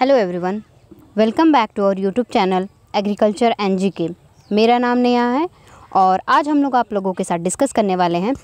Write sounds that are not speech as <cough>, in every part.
Hello everyone welcome back to our YouTube channel agriculture N G के मेरा नाम नेहा है और आज हम लोग आप लोगों के साथ डिस्कस करने वाले हैं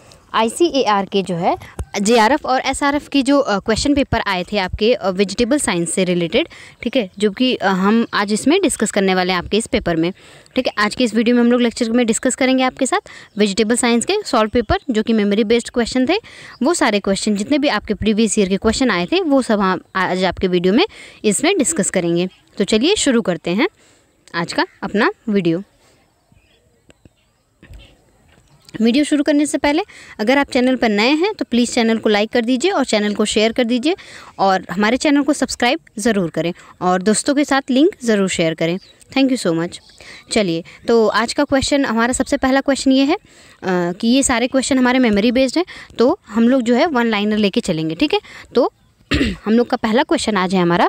आई सी ए आर के जो है एफ और एफ की जो क्वेश्चन पेपर आए थे आपके वेजिटेबल साइंस से रिलेटेड ठीक है जो कि हम आज इसमें डिस्कस करने वाले हैं आपके इस पेपर में ठीक है आज के इस वीडियो में हम लोग लेक्चर में डिस्कस करेंगे आपके साथ वेजिटेबल साइंस के सॉल्व पेपर जो कि मेमोरी बेस्ड क्वेश्चन थे वो सारे क्वेश्चन जितने भी आपके प्रीवियस ईयर के क्वेश्चन आए थे वो सब हम आज आपके वीडियो में इसमें डिस्कस करेंगे तो चलिए शुरू करते हैं आज का अपना वीडियो वीडियो शुरू करने से पहले अगर आप चैनल पर नए हैं तो प्लीज़ चैनल को लाइक कर दीजिए और चैनल को शेयर कर दीजिए और हमारे चैनल को सब्सक्राइब ज़रूर करें और दोस्तों के साथ लिंक ज़रूर शेयर करें थैंक यू सो मच चलिए तो आज का क्वेश्चन हमारा सबसे पहला क्वेश्चन ये है आ, कि ये सारे क्वेश्चन हमारे मेमोरी बेस्ड हैं तो हम लोग जो है वन लाइनर लेके चलेंगे ठीक है तो <clears throat> हम लोग का पहला क्वेश्चन आज है हमारा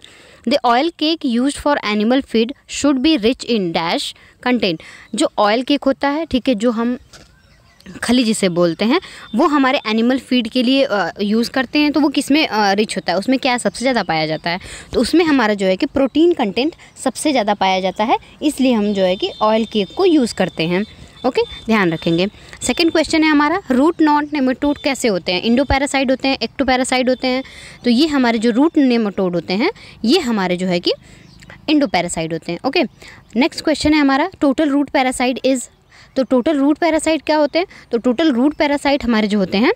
the oil cake use for animal feed should be rich in dash content जो ऑयल केक होता है ठीक है जो हम खली जिसे बोलते हैं वो हमारे एनिमल फीड के लिए यूज़ करते हैं तो वो किस में रिच होता है उसमें क्या सबसे ज़्यादा पाया जाता है तो उसमें हमारा जो है कि प्रोटीन कंटेंट सबसे ज़्यादा पाया जाता है इसलिए हम जो है कि ऑयल केक को यूज़ करते हैं ओके okay, ध्यान रखेंगे सेकंड क्वेश्चन है हमारा रूट नॉट नेमोटोड कैसे होते हैं इंडो पैरासाइड होते हैं एक्टो पैरासाइड होते हैं तो ये हमारे जो रूट नेमोटोड होते हैं ये हमारे जो है कि इंडो पैरासाइड होते हैं ओके नेक्स्ट क्वेश्चन है हमारा टोटल रूट पैरासाइड इज़ तो टोटल रूट पैरासाइट क्या होते हैं तो टोटल रूट पैरासाइट हमारे जो होते हैं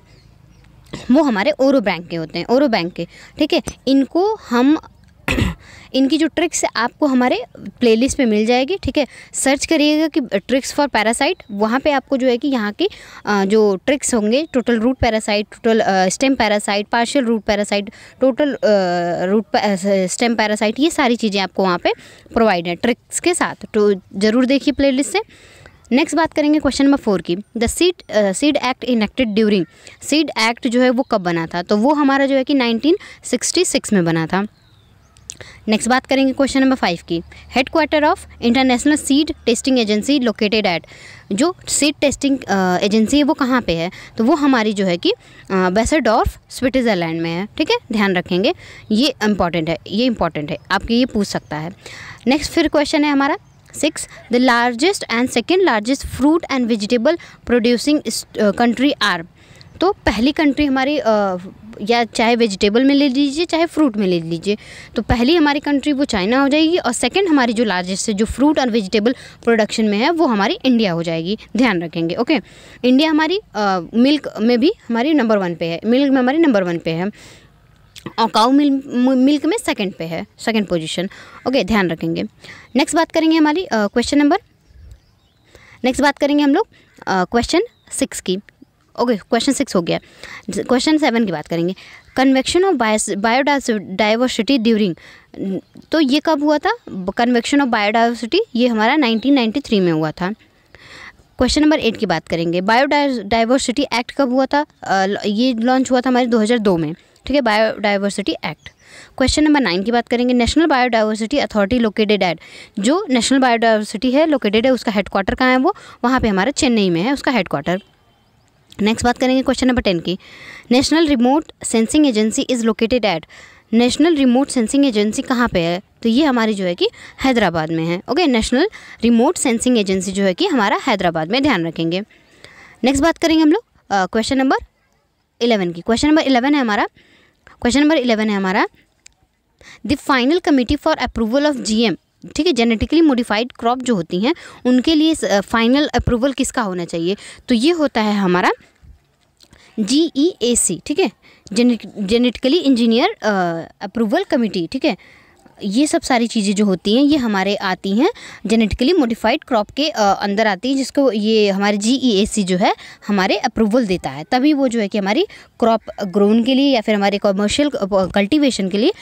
वो हमारे ओरो बैंक के होते हैं ओरो बैंक के ठीक है इनको हम <coughs> इनकी जो ट्रिक्स है आपको हमारे प्लेलिस्ट पे मिल जाएगी ठीक है सर्च करिएगा कि ट्रिक्स फॉर पैरासाइट वहाँ पे आपको जो है कि यहाँ की जो ट्रिक्स होंगे total root parasite total stem parasite partial root parasite total root stem parasite ये सारी चीज़ें आपको वहाँ पे प्रोवाइड है ट्रिक्स के साथ तो ज़रूर देखिए प्ले से नेक्स्ट बात करेंगे क्वेश्चन नंबर फोर की the seed seed act enacted during seed act जो है वो कब बना था तो वो हमारा जो है कि 1966 में बना था नेक्स्ट बात करेंगे क्वेश्चन नंबर फाइव की head quarter of international seed testing agency located at जो सीड टेस्टिंग एजेंसी है वो कहाँ पे है तो वो हमारी जो है कि बेसरडॉर्फ uh, स्विट्ज़रलैंड में है ठीक है ध्यान रखेंगे ये इम्पॉर्टेंट है ये इम्पॉर्टेंट है आपके ये पूछ सकता है नेक्स्ट फिर क्वेश्चन है हमारा six the largest and second largest fruit and vegetable producing uh, country are तो पहली कंट्री हमारी आ, uh, या चाहे वेजिटेबल में ले लीजिए चाहे फ्रूट में ले लीजिए तो पहली हमारी कंट्री वो चाइना हो जाएगी और सेकंड हमारी जो लार्जेस्ट जो फ्रूट और वेजिटेबल प्रोडक्शन में है वो हमारी इंडिया हो जाएगी ध्यान रखेंगे ओके इंडिया हमारी आ, uh, मिल्क में भी हमारी नंबर वन पे है मिल्क में हमारी नंबर वन पे है और काउ मिल, मिल्क में सेकंड पे है सेकंड पोजीशन ओके ध्यान रखेंगे नेक्स्ट बात करेंगे हमारी क्वेश्चन नंबर नेक्स्ट बात करेंगे हम लोग क्वेश्चन uh, सिक्स की ओके क्वेश्चन सिक्स हो गया क्वेश्चन सेवन की बात करेंगे कन्वेक्शन ऑफ डाइवर्सिटी ड्यूरिंग तो ये कब हुआ था कन्वेक्शन ऑफ बायोडाइवर्सिटी ये हमारा 1993 में हुआ था क्वेश्चन नंबर एट की बात करेंगे बायोडाइवर्सिटी एक्ट कब हुआ था uh, ये लॉन्च हुआ था हमारे 2002 में ठीक है biodiversity act question number nine की बात करेंगे national biodiversity authority located at जो नेशनल बायोडाइवर्सिटी है लोकेटेड है उसका हेडक्वार्टर कहाँ है वो वहाँ पे हमारा चेन्नई में है उसका हेडक्वार्टर नेक्स्ट बात करेंगे क्वेश्चन नंबर टेन की national remote sensing agency is located at national remote sensing agency कहाँ पे है तो ये हमारी जो है कि हैदराबाद में है okay national remote sensing agency जो है कि हमारा हैदराबाद में ध्यान रखेंगे नेक्स्ट बात करेंगे हम लोग क्वेश्चन नंबर इलेवन की क्वेश्चन नंबर इलेवन है हमारा क्वेश्चन नंबर इलेवन है हमारा the final committee for approval of G ठीक है जेनेटिकली मॉडिफाइड क्रॉप जो होती हैं उनके लिए फाइनल अप्रूवल किसका होना चाहिए तो ये होता है हमारा जी ई ए सी ठीक है जेनेटिकली इंजीनियर अप्रूवल कमेटी ठीक है ये सब सारी चीज़ें जो होती हैं ये हमारे आती हैं जेनेटिकली मोडिफाइड क्रॉप के अंदर आती हैं जिसको ये हमारे जी e जो है हमारे अप्रूवल देता है तभी वो जो है कि हमारी क्रॉप ग्रोन के लिए या फिर हमारे कॉमर्शियल कल्टिवेशन के लिए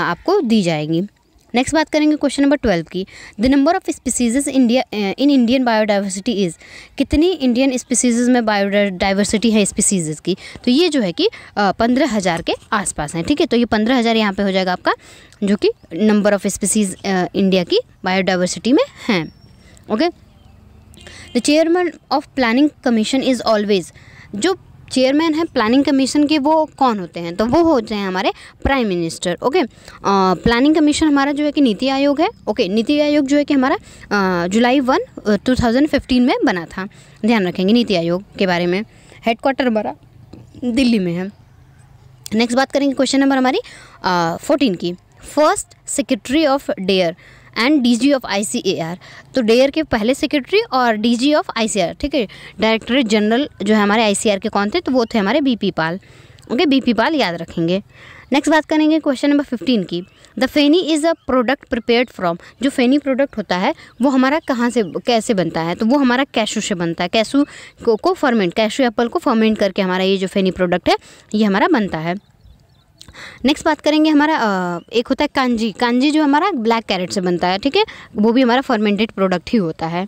आपको दी जाएगी नेक्स्ट बात करेंगे क्वेश्चन नंबर ट्वेल्व की the number of species India in Indian biodiversity is कितनी इंडियन स्पीसीज में बायोडाइवर्सिटी है स्पीसीज की तो ये जो है कि uh, पंद्रह हज़ार के आसपास हैं ठीक है तो ये पंद्रह हज़ार यहाँ पर हो जाएगा आपका जो कि नंबर ऑफ़ स्पीसीज इंडिया की बायोडाइवर्सिटी में हैं okay the chairman of planning commission is always जो चेयरमैन हैं प्लानिंग कमीशन के वो कौन होते हैं तो वो होते हैं हमारे prime minister okay planning commission हमारा जो है कि नीति आयोग है ओके नीति आयोग जो है कि हमारा जुलाई वन टू में बना था ध्यान रखेंगे नीति आयोग के बारे में हेडक्वार्टर हमारा दिल्ली में है नेक्स्ट बात करेंगे क्वेश्चन नंबर हमारी फोर्टीन की first secretary of DARE and DG of ICAR तो डेयर के पहले सेक्रेटरी और डीजी ऑफ आईसीआर ठीक है डायरेक्टरेट जनरल जो है हमारे आईसीआर के कौन थे तो वो थे हमारे BP Pal okay BP Pal याद रखेंगे नेक्स्ट बात करेंगे क्वेश्चन नंबर फिफ्टीन की the feni is a product prepared from जो फेनी प्रोडक्ट होता है वो हमारा कहाँ से कैसे बनता है तो वो हमारा कैशू से बनता है कैशू को, को फर्मेंट कैशू एप्पल को फर्मेंट करके हमारा ये जो फेनी प्रोडक्ट है ये हमारा बनता है नेक्स्ट बात करेंगे हमारा एक होता है कांजी कांजी जो हमारा ब्लैक कैरेट से बनता है ठीक है वो भी हमारा फर्मेंटेड प्रोडक्ट ही होता है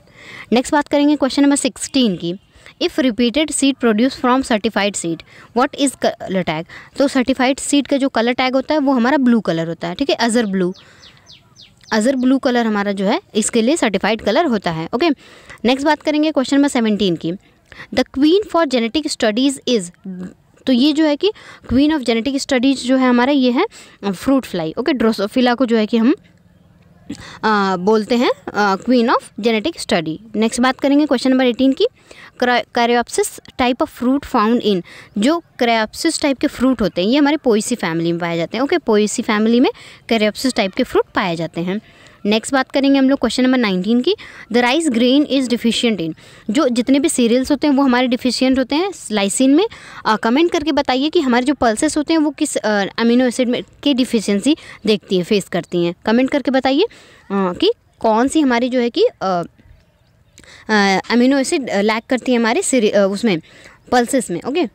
नेक्स्ट बात करेंगे क्वेश्चन नंबर सिक्सटीन की if repeated seed produce from certified seed what is colour tag तो सर्टिफाइड सीड का जो कलर टैग होता है वो हमारा ब्लू कलर होता है ठीक है azure blue azure blue colour हमारा जो है इसके लिए सर्टिफाइड कलर होता है ओके नेक्स्ट बात करेंगे क्वेश्चन नंबर सेवेंटीन की the queen for genetic studies is तो ये जो है कि क्वीन ऑफ जेनेटिक स्टडीज जो है हमारा ये है फ्रूट फ्लाई ओके ड्रोसोफिला को जो है कि हम आ, बोलते हैं queen of genetic study next बात करेंगे क्वेश्चन नंबर एटीन की caryopsis type of fruit found in जो करेप्सिस टाइप के फ्रूट होते हैं ये हमारे पोइसी फैमिली में पाए जाते हैं ओके पोइसी फैमिली में करेप्सिस टाइप के फ्रूट पाए जाते हैं नेक्स्ट बात करेंगे हम लोग क्वेश्चन नंबर नाइनटीन की the rice grain is deficient in जो जितने भी सीरियल्स होते हैं वो हमारे डिफिशियंट होते हैं स्लाइसिन में कमेंट करके बताइए कि हमारे जो पल्सेस होते हैं वो किस अमीनो एसिड में की डिफिशियंसी देखती है फेस करती हैं कमेंट करके बताइए कि कौन सी हमारी जो है कि अमीनो एसिड लैक करती है हमारे उसमें पल्सेस में ओके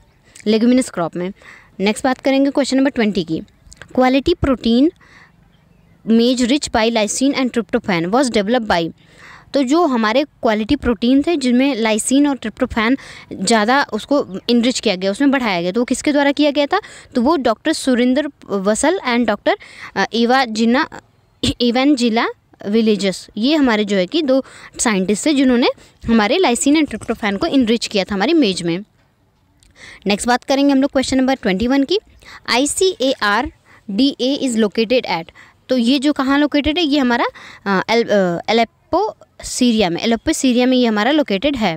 लेगमिनस क्रॉप में नेक्स्ट बात करेंगे क्वेश्चन नंबर ट्वेंटी की quality protein maize rich by lysine and tryptophan was develop by तो जो हमारे क्वालिटी प्रोटीन थे जिनमें लाइसिन और ट्रिप्टोफैन ज़्यादा उसको इनरिच किया गया उसमें बढ़ाया गया तो वो किसके द्वारा किया गया था तो वो doctor Surendra Vasal and doctor Evangelina Avon जिला विलेजस ये हमारे जो है कि दो साइंटिस्ट थे जिन्होंने हमारे लाइसिन एंड ट्रिप्टोफैन को इनरिच किया था हमारी मेज में नेक्स्ट बात करेंगे हम लोग क्वेश्चन नंबर ट्वेंटी वन की I C A R D A is located at तो ये जो कहाँ लोकेटेड है ये हमारा एलेप्पो सीरिया में एलेप्पो सीरिया में ये हमारा लोकेटेड है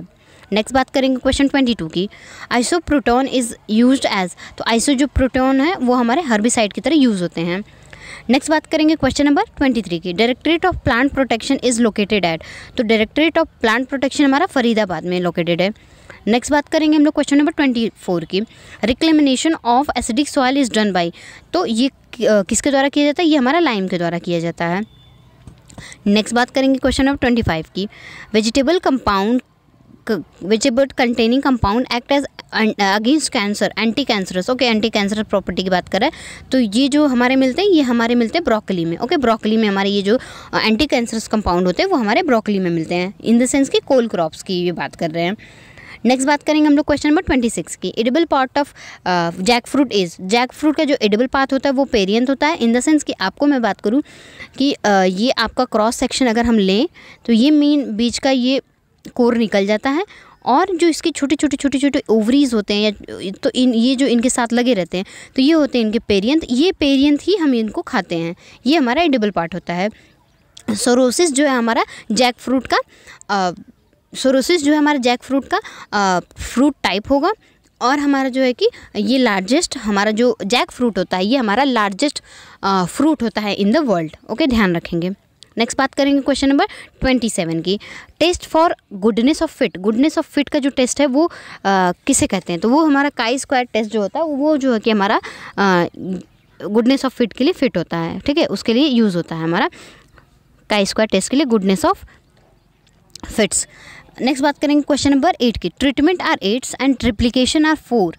नेक्स्ट बात करेंगे क्वेश्चन ट्वेंटी टू की iso proton is use as तो आइसो जो प्रोटोन है वो हमारे हर्बिसाइड की तरह यूज़ होते हैं नेक्स्ट बात करेंगे क्वेश्चन नंबर ट्वेंटी थ्री की directorate of plant protection is located at तो डायरेक्टरेट ऑफ प्लांट प्रोटेक्शन हमारा फरीदाबाद में लोकेटेड है नेक्स्ट बात करेंगे हम लोग क्वेश्चन नंबर ट्वेंटी फोर की reclamation of acidic soil is done by तो ये किसके द्वारा किया जाता है ये हमारा लाइम के द्वारा किया जाता है नेक्स्ट बात करेंगे क्वेश्चन नंबर ट्वेंटी फाइव की vegetable compound vegetable containing compound act as against cancer anti cancerous okay anti cancer property की बात करें तो ये जो हमारे मिलते हैं ये हमारे मिलते हैं ब्रोकली में ओके okay, ब्रोकली में हमारे ये जो एंटी कैंसरस कंपाउंड होते हैं वो हमारे ब्रोकली में मिलते हैं इन द सेंस कि कोल क्रॉप्स की ये बात कर रहे हैं नेक्स्ट बात करेंगे हम लोग क्वेश्चन नंबर ट्वेंटी सिक्स की edible part of jackfruit is jackfruit का जो एडिबल पार्ट होता है वो पेरियंत होता है इन द सेंस कि आपको मैं बात करूँ कि uh, ये आपका क्रॉस सेक्शन अगर हम लें तो ये मेन बीच का ये कोर निकल जाता है और जो इसके छोटे छोटे छोटे छोटे ओवरीज होते हैं या तो इन ये जो इनके साथ लगे रहते हैं तो ये होते हैं इनके पेरियंत ये पेरियंत ही हम इनको खाते हैं ये हमारा एडिबल पार्ट होता है सोरोसिस जो है हमारा जैक फ्रूट का uh, सोरोसिस जो है हमारे जैक फ्रूट का आ, फ्रूट टाइप होगा और हमारा जो है कि ये लार्जेस्ट हमारा जो जैक फ्रूट होता है ये हमारा लार्जेस्ट फ्रूट होता है इन द वर्ल्ड ओके ध्यान रखेंगे नेक्स्ट बात करेंगे क्वेश्चन नंबर ट्वेंटी सेवन की test for goodness of fit goodness of fit का जो टेस्ट है वो आ, किसे कहते हैं तो वो हमारा काई स्क्वायर टेस्ट जो होता है वो जो है कि हमारा गुडनेस ऑफ फिट के लिए फिट होता है ठीक है उसके लिए यूज़ होता है हमारा काई स्क्वायर टेस्ट के लिए गुडनेस ऑफ फिट्स नेक्स्ट बात करेंगे क्वेश्चन नंबर एट की treatment are eights and triplication are four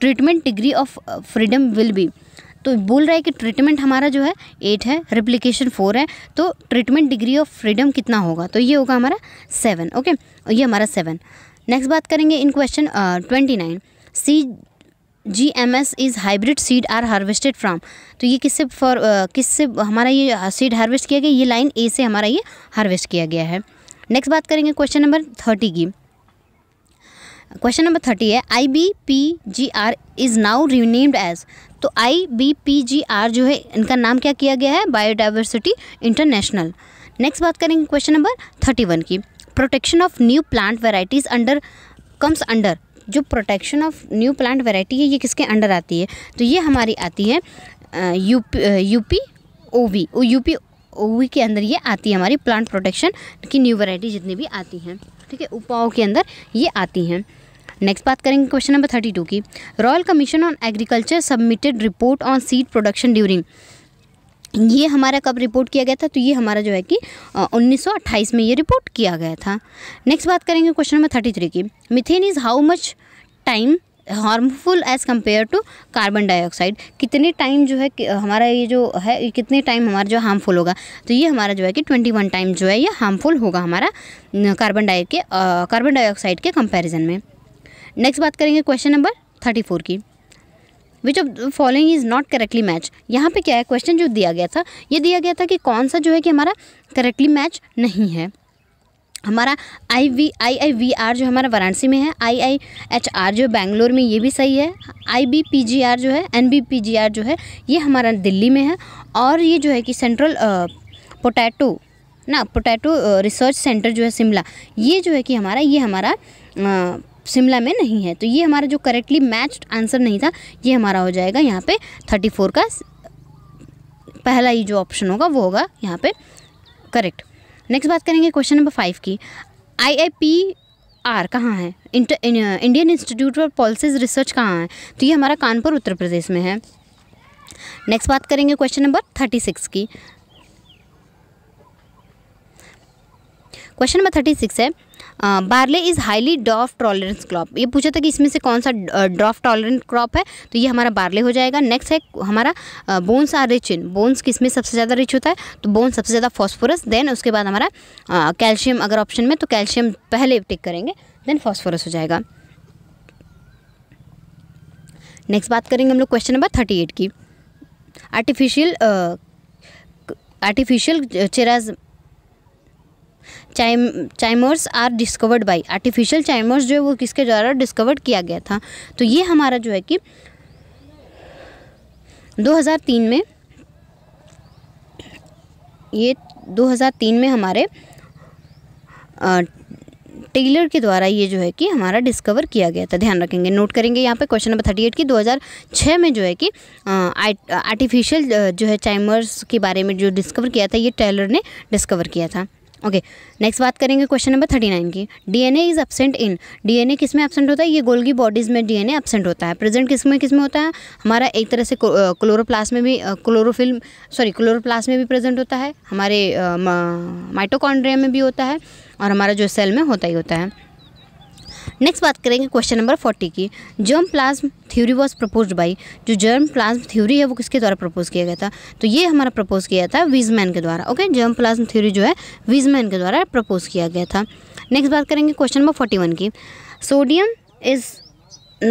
treatment degree of freedom will be तो बोल रहा है कि ट्रीटमेंट हमारा जो है एट है रिप्लीकेशन फोर है तो ट्रीटमेंट डिग्री ऑफ फ्रीडम कितना होगा तो ये होगा हमारा सेवन ओके और ये हमारा सेवन नेक्स्ट बात करेंगे in question twenty nine C G M S is hybrid seed are harvested from तो ये किससे फॉर uh, किससे हमारा ये सीड हार्वेस्ट किया गया ये लाइन ए से हमारा ये हार्वेस्ट किया गया है नेक्स्ट बात करेंगे क्वेश्चन नंबर थर्टी की क्वेश्चन नंबर थर्टी है I B P G R is now renamed as तो I B P G R जो है इनका नाम क्या किया गया है बायोडाइवर्सिटी इंटरनेशनल नेक्स्ट बात करेंगे क्वेश्चन नंबर थर्टी वन की protection of new plant varieties under comes under जो protection of new plant variety है ये किसके अंडर आती है तो ये हमारी आती है UP UP O V U P O V के अंदर ये आती है हमारी प्लांट प्रोटेक्शन की न्यू वैरायटी जितनी भी आती हैं ठीक है उपाओ के अंदर ये आती हैं नेक्स्ट बात करेंगे क्वेश्चन नंबर थर्टी टू की royal commission on agriculture submitted report on seed production during ये हमारा कब रिपोर्ट किया गया था तो ये हमारा जो है कि उन्नीस में ये रिपोर्ट किया गया था नेक्स्ट बात करेंगे क्वेश्चन नंबर थर्टी थ्री की methane is how much time harmful as compare to carbon dioxide कितने टाइम जो है हमारा ये जो है कितने टाइम हमारा जो हार्मफुल होगा तो ये हमारा जो है कि ट्वेंटी वन टाइम जो है ये हार्मफुल होगा हमारा कार्बन डाइ के कार्बन डाइऑक्साइड के कंपेरिजन में नेक्स्ट बात करेंगे क्वेश्चन नंबर थर्टी फोर की which of following is not correctly match यहाँ पे क्या है क्वेश्चन जो दिया गया था ये दिया गया था कि कौन सा जो है कि हमारा करेक्टली मैच नहीं है हमारा I V I I V R जो हमारा वाराणसी में है आई आई एच आर जो बैंगलोर में ये भी सही है I B P G R जो है N B P G R जो है ये हमारा दिल्ली में है और ये जो है कि सेंट्रल पोटैटो ना पोटैटो रिसर्च सेंटर जो है शिमला ये जो है कि हमारा ये हमारा शिमला में नहीं है तो ये हमारा जो करेक्टली मैच्ड आंसर नहीं था ये हमारा हो जाएगा यहाँ पे थर्टी फोर का पहला ही जो ऑप्शन होगा वो होगा यहाँ पे करेक्ट नेक्स्ट बात करेंगे क्वेश्चन नंबर फाइव की आई आई पी आर कहाँ है Indian institute of pulses research कहाँ है तो ये हमारा कानपुर उत्तर प्रदेश में है नेक्स्ट बात करेंगे क्वेश्चन नंबर थर्टी सिक्स की क्वेश्चन नंबर थर्टी सिक्स है barley is highly drought tolerance crop ये पूछा था कि इसमें से कौन सा ड्रॉफ टॉलरेंट क्रॉप है तो ये हमारा बार्ले हो जाएगा नेक्स्ट है हमारा bones are rich in bones किस में सबसे ज़्यादा रिच होता है तो बोन्स सबसे ज़्यादा फॉस्फोरस देन उसके बाद हमारा कैल्शियम अगर ऑप्शन में तो कैल्शियम पहले टिक करेंगे देन फॉस्फोरस हो जाएगा नेक्स्ट बात करेंगे हम लोग क्वेश्चन नंबर थर्टी एट की आर्टिफिशियल आर्टिफिशियल चेराज चाइम chimeras are discovered by artificial chimeras जो है वो किसके द्वारा डिस्कवर्ड किया गया था तो ये हमारा जो है कि 2003 में ये 2003 में हमारे आ, टेलर के द्वारा ये जो है कि हमारा डिस्कवर किया गया था ध्यान रखेंगे नोट करेंगे यहाँ पे क्वेश्चन नंबर थर्टी एट की 2006 में जो है कि आर्टिफिशियल जो है चाइमर्स के बारे में जो डिस्कवर किया था ये टेलर ने डिस्कवर किया था ओके नेक्स्ट बात करेंगे क्वेश्चन नंबर थर्टी नाइन की DNA is absent in DNA किस में एबसेंट होता है ये गोल्गी बॉडीज़ में डीएनए एबसेंट होता है प्रेजेंट किस में किस में होता है हमारा एक तरह से क्लोरोप्लास में भी क्लोरोफिल्म सॉरी क्लोरोप्लास में भी प्रेजेंट होता है हमारे माइटोकॉन्ड्रिया में भी होता है और हमारा जो सेल में होता ही होता है नेक्स्ट बात करेंगे क्वेश्चन नंबर फोर्टी की germ plasm theory was propose by जो जर्म प्लाज्म थ्योरी है वो किसके द्वारा प्रपोज किया गया था तो ये हमारा प्रपोज किया था वीजमैन के द्वारा ओके जर्म प्लाज्म थ्योरी जो है वीजमैन के द्वारा प्रपोज किया गया था नेक्स्ट बात करेंगे क्वेश्चन नंबर फोर्टी वन की sodium is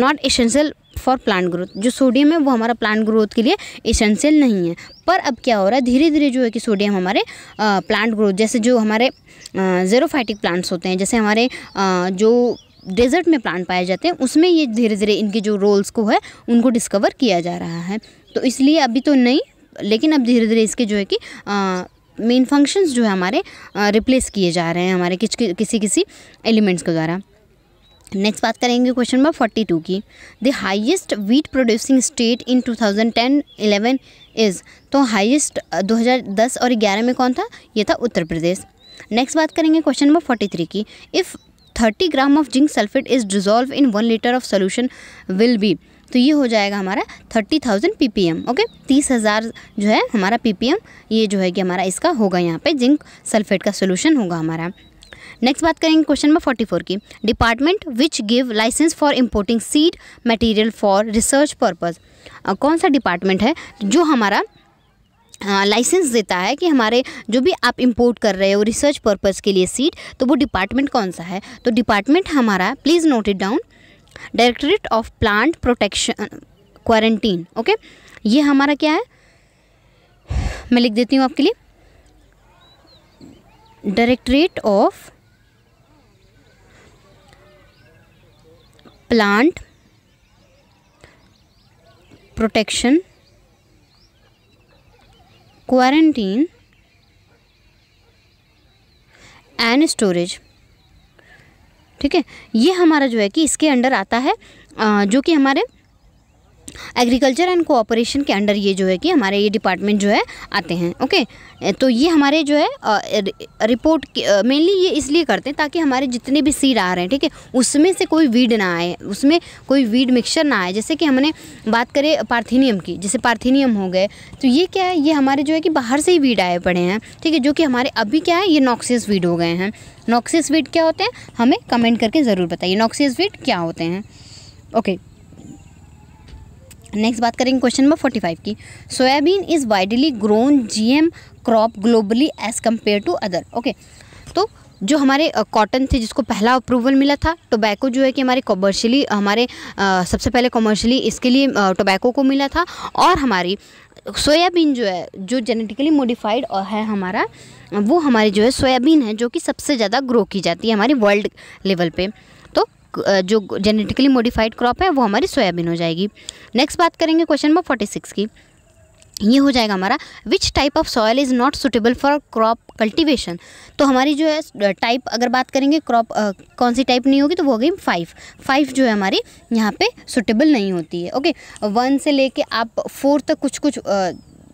not essential for plant growth जो सोडियम है वो हमारा प्लांट ग्रोथ के लिए एसेंशियल नहीं है पर अब क्या हो रहा है धीरे धीरे जो है कि सोडियम हमारे प्लांट ग्रोथ जैसे जो हमारे जेरोफाइटिक प्लांट्स होते हैं जैसे हमारे आ, जो डेजर्ट में प्लांट पाए जाते हैं उसमें ये धीरे धीरे इनके जो रोल्स को है उनको डिस्कवर किया जा रहा है तो इसलिए अभी तो नहीं लेकिन अब धीरे धीरे इसके जो है कि मेन फंक्शंस जो है हमारे रिप्लेस किए जा रहे हैं हमारे किस किसी किसी एलिमेंट्स के द्वारा नेक्स्ट बात करेंगे क्वेश्चन नंबर फोर्टी टू की the highest wheat producing state in two thousand ten eleven is तो हाईएस्ट दो हज़ार दस और ग्यारह में कौन था ये था उत्तर प्रदेश नेक्स्ट बात करेंगे क्वेश्चन नंबर फोर्टी थ्री की if thirty gram of zinc sulphate is dissolve in one litre of solution will be तो ये हो जाएगा हमारा thirty thousand P P M okay तीस हज़ार जो है हमारा पी पी एम ये जो है कि हमारा इसका होगा यहाँ पे जिंक सल्फेट का सोल्यूशन होगा हमारा नेक्स्ट बात करेंगे क्वेश्चन नंबर फोर्टी फोर की department which give licence for importing seed material for research purpose कौन सा डिपार्टमेंट है जो हमारा लाइसेंस देता है कि हमारे जो भी आप इंपोर्ट कर रहे हो रिसर्च पर्पज़ के लिए सीट तो वो डिपार्टमेंट कौन सा है तो डिपार्टमेंट हमारा please note it down directorate of plant protection quarantine okay ये हमारा क्या है मैं लिख देती हूँ आपके लिए directorate of plant protection quarantine and storage ठीक है ये हमारा जो है कि इसके अंडर आता है जो कि हमारे एग्रीकल्चर एंड कोऑपरेशन के अंडर ये जो है कि हमारे ये डिपार्टमेंट जो है आते हैं ओके तो ये हमारे जो है रिपोर्ट मेनली ये इसलिए करते हैं ताकि हमारे जितने भी सीड आ रहे हैं ठीक है उसमें से कोई वीड ना आए उसमें कोई वीड मिक्सचर ना आए जैसे कि हमने बात करें पार्थीनियम की जैसे पार्थीनियम हो गए तो ये क्या है ये हमारे जो है कि बाहर से ही वीड आए पड़े हैं ठीक है जो कि हमारे अभी क्या है ये नॉक्सियस वीड हो गए हैं नॉक्सियस वीड क्या होते हैं हमें कमेंट करके ज़रूर बताइए नॉक्सियस वीड क्या होते हैं ओके okay. नेक्स्ट बात करेंगे क्वेश्चन नंबर फोर्टी फाइव की soybean is widely grown GM crop globally as compare to other okay तो जो हमारे कॉटन थे जिसको पहला अप्रूवल मिला था टोबैको जो है कि हमारे कॉमर्शियली हमारे आ, सबसे पहले कॉमर्शियली इसके लिए टोबैको को मिला था और हमारी सोयाबीन जो है जो जेनेटिकली मॉडिफाइड है हमारा वो हमारी जो है सोयाबीन है जो कि सबसे ज़्यादा ग्रो की जाती है हमारी वर्ल्ड लेवल पे जो जेनेटिकली मॉडिफाइड क्रॉप है वो हमारी सोयाबीन हो जाएगी नेक्स्ट बात करेंगे क्वेश्चन नंबर फोर्टी सिक्स की ये हो जाएगा हमारा which type of soil is not suitable for crop cultivation तो हमारी जो है टाइप अगर बात करेंगे क्रॉप कौन सी टाइप नहीं होगी तो वो हो गई फाइव फाइव जो है हमारी यहाँ पे सुटेबल नहीं होती है ओके वन से लेके आप फोर तक कुछ कुछ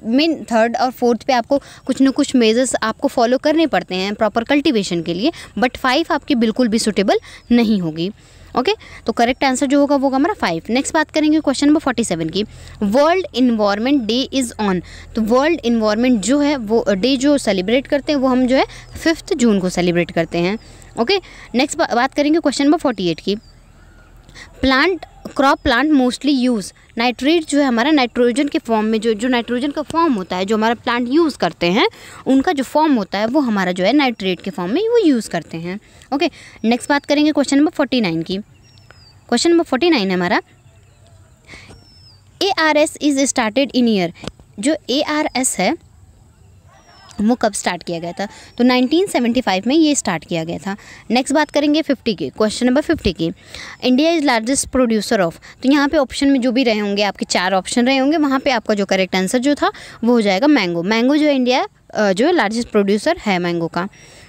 मेन थर्ड और फोर्थ पे आपको कुछ ना कुछ मेजर्स आपको फॉलो करने पड़ते हैं प्रॉपर कल्टिवेशन के लिए बट फाइव आपकी बिल्कुल भी सुटेबल नहीं होगी ओके okay? तो करेक्ट आंसर जो होगा वो होगा हमारा फाइव नेक्स्ट बात करेंगे क्वेश्चन नंबर फोर्टी सेवन की world environment day is on तो वर्ल्ड इन्वायरमेंट जो है वो डे uh, जो सेलिब्रेट करते हैं वो हम जो है फिफ्थ जून को सेलिब्रेट करते हैं ओके okay? नेक्स्ट बा, बात करेंगे क्वेश्चन नंबर फोर्टी एट की plant crop plant mostly use nitrate जो है हमारा नाइट्रोजन के फॉर्म में जो जो नाइट्रोजन का फॉर्म होता है जो हमारा प्लांट यूज़ करते हैं उनका जो फॉर्म होता है वो हमारा जो है नाइट्रेट के फॉर्म में वो यूज़ करते हैं ओके नेक्स्ट बात करेंगे क्वेश्चन नंबर फोर्टी नाइन की क्वेश्चन नंबर फोर्टी नाइन है हमारा A R S is started in year जो ए आर एस है वो कब स्टार्ट किया गया था तो 1975 में ये स्टार्ट किया गया था नेक्स्ट बात करेंगे 50 की क्वेश्चन नंबर 50 की India is largest producer of तो यहाँ पे ऑप्शन में जो भी रहे होंगे आपके चार ऑप्शन रहे होंगे वहाँ पे आपका जो करेक्ट आंसर जो था वो हो जाएगा मैंगो मैंगो जो इंडिया जो है लार्जेस्ट प्रोड्यूसर है मैंगो का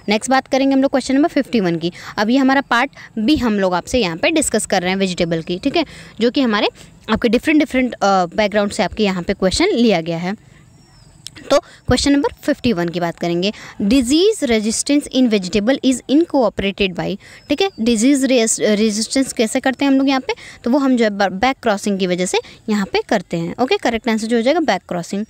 नेक्स्ट बात करेंगे हम लोग क्वेश्चन नंबर फिफ्टी वन की अब ये हमारा पार्ट भी हम लोग आपसे यहाँ पे डिस्कस कर रहे हैं वेजिटेबल की ठीक है जो कि हमारे आपके डिफरेंट डिफरेंट बैकग्राउंड से आपके यहाँ पे क्वेश्चन लिया गया है तो क्वेश्चन नंबर फिफ्टी वन की बात करेंगे disease resistance in vegetable is incorporated by ठीक है डिजीज़ रेजिस्टेंस कैसे करते हैं हम लोग यहाँ पे तो वो हम जो है बैक क्रॉसिंग की वजह से यहाँ पे करते हैं ओके करेक्ट आंसर जो हो जाएगा back crossing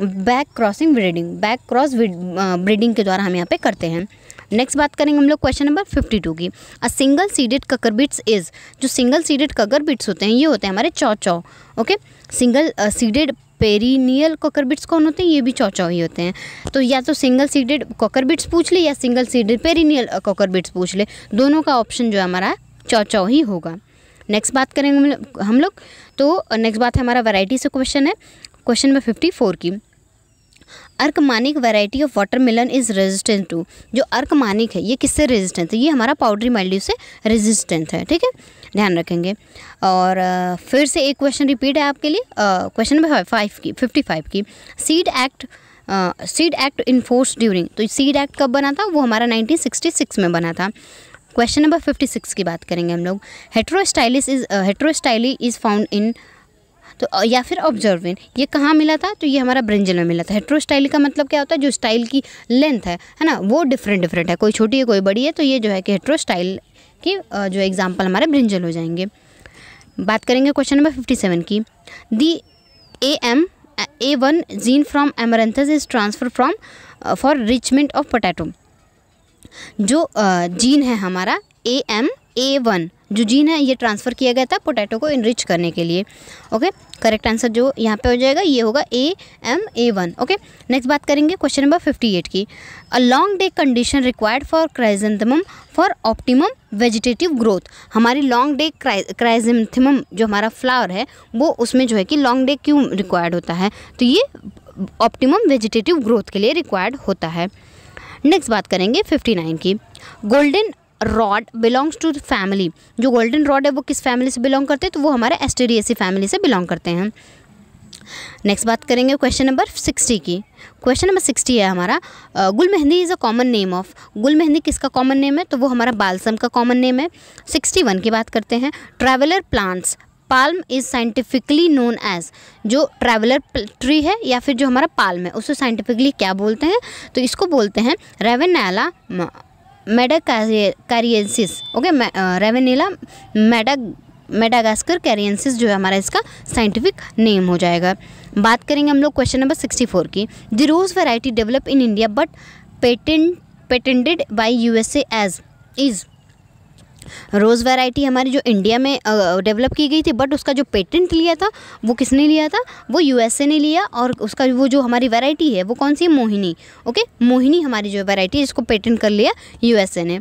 back crossing breeding back cross breeding के द्वारा हम यहाँ पे करते हैं नेक्स्ट बात करेंगे हम लोग क्वेश्चन नंबर फिफ्टी टू की a single seeded cucurbits is जो सिंगल सीडेड ककर बिट्स होते हैं ये होते हैं हमारे चौ चौ okay single seeded perennial cucurbits कौन होते हैं ये भी चौचौ ही होते हैं तो या तो सिंगल सीडेड कॉकरबिट्स पूछ ले या सिंगल सीडेड पेरीनियल कॉकरबिट्स पूछ ले दोनों का ऑप्शन जो है हमारा चौचौ ही होगा नेक्स्ट बात करेंगे हम लोग तो नेक्स्ट बात है हमारा वैरायटी से क्वेश्चन है क्वेश्चन नंबर फिफ्टी फोर की अर्कमानिक variety of watermelon is resistant to जो अर्कमानिक है ये किससे रेजिस्टेंट है ये हमारा पाउडरी माइल्ड्यू से रेजिस्टेंट है ठीक है ध्यान रखेंगे और फिर से एक क्वेश्चन रिपीट है आपके लिए क्वेश्चन नंबर फाइव की फिफ्टी फाइव की seed act seed act enforce during तो सीड एक्ट कब बना था वो हमारा 1966 में बना था क्वेश्चन नंबर 56 की बात करेंगे हम लोग heterostyly is heterostyly is found in तो या फिर ऑब्जर्विन ये कहाँ मिला था तो ये हमारा ब्रिंजल में मिला था हेट्रो स्टाइल का मतलब क्या होता है जो स्टाइल की लेंथ है है ना वो डिफरेंट डिफरेंट है कोई छोटी है कोई बड़ी है तो ये जो है कि हेट्रो स्टाइल कि जो एग्ज़ाम्पल हमारे ब्रिंजल हो जाएंगे बात करेंगे क्वेश्चन नंबर फिफ्टी सेवन की the A M A one gene from amaranthus is transfer from for enrichment of potato जो जीन है हमारा ए एम ए वन जो जीन है ये ट्रांसफ़र किया गया था पोटैटो को इनरिच करने के लिए ओके करेक्ट आंसर जो यहाँ पे हो जाएगा ये होगा A M A one okay next बात करेंगे क्वेश्चन नंबर फिफ्टी एट की a long day condition required for chrysanthemum for optimum vegetative growth हमारी लॉन्ग डे क्राइजेंथिमम जो हमारा फ्लावर है वो उसमें जो है कि लॉन्ग डे क्यों रिक्वायर्ड होता है तो ये ऑप्टिमम वेजिटेटिव ग्रोथ के लिए रिक्वायर्ड होता है नेक्स्ट बात करेंगे फिफ्टी नाइन की goldenrod belongs to family जो गोल्डन रॉड है वो किस फैमिली से बिलोंग करते हैं तो वो हमारे एस्टेरियसी फैमिली से बिलोंग करते हैं नेक्स्ट बात करेंगे क्वेश्चन नंबर सिक्सटी की क्वेश्चन नंबर सिक्सटी है हमारा gul mehndi is a common name of gul mehndi किसका कॉमन नेम है तो वो हमारा बालसम का कॉमन नेम है सिक्सटी वन की बात करते हैं traveller plants palm is scientifically known as जो ट्रैवलर ट्री है या फिर जो हमारा पाल्म है उसे साइंटिफिकली क्या बोलते हैं तो इसको बोलते हैं रेवेनैला मेडाकारियसिस ओके रेवेनीला मेडा मेडागास्कर कैरियंसिस जो है हमारा इसका साइंटिफिक नेम हो जाएगा बात करेंगे हम लोग क्वेश्चन नंबर सिक्सटी फोर की the rose variety develop in India but patent patented by U S as is rose variety हमारी जो इंडिया में डेवलप की गई थी बट उसका जो पेटेंट लिया था वो किसने लिया था वो यूएसए ने लिया और उसका वो जो हमारी वैरायटी है वो कौन सी है मोहिनी ओके मोहिनी हमारी जो वैरायटी है जिसको पेटेंट कर लिया यूएसए ने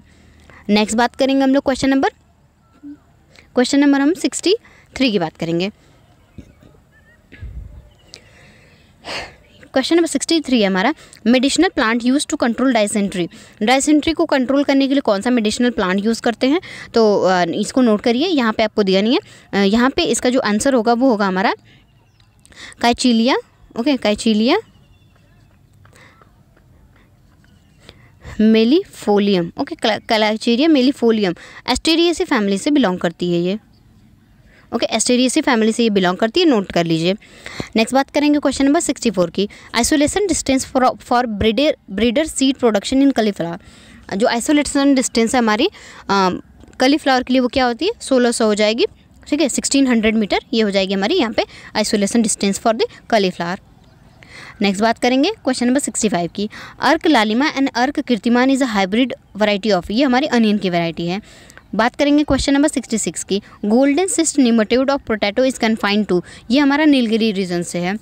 नेक्स्ट बात करेंगे हम लोग क्वेश्चन नंबर क्वेश्चन नंबर हम सिक्सटी थ्री की बात करेंगे क्वेश्चन नंबर सिक्सटी थ्री है हमारा medicinal plant use to control dysentery dysentery को कंट्रोल करने के लिए कौन सा मेडिसिनल प्लांट यूज़ करते हैं तो इसको नोट करिए यहाँ पे आपको दिया नहीं है यहाँ पे इसका जो आंसर होगा वो होगा हमारा achillea okay achillea millefolium okay कलाचेरिया मेलीफोलियम एस्टेरियसी फैमिली से बिलोंग करती है ये ओके एस्टेरियसी फैमिली से ये बिलोंग करती है नोट कर लीजिए नेक्स्ट बात करेंगे क्वेश्चन नंबर सिक्सटी फोर की isolation distance for breeder breeder seed production in cauliflower जो आइसोलेशन डिस्टेंस है हमारी कलीफ्लावर के लिए वो क्या होती है सोलह सौ हो जाएगी ठीक है सिक्सटीन हंड्रेड मीटर ये हो जाएगी हमारी यहाँ पे isolation distance for the cauliflower next बात करेंगे क्वेश्चन नंबर सिक्सटी फाइव की अर्क लालिमा and Arka Kirtiman is a hybrid variety of ये हमारी अनियन की वैरायटी है बात करेंगे क्वेश्चन नंबर सिक्सटी सिक्स की golden cyst nematode of potato is confined to ये हमारा नीलगिरी रीजन से है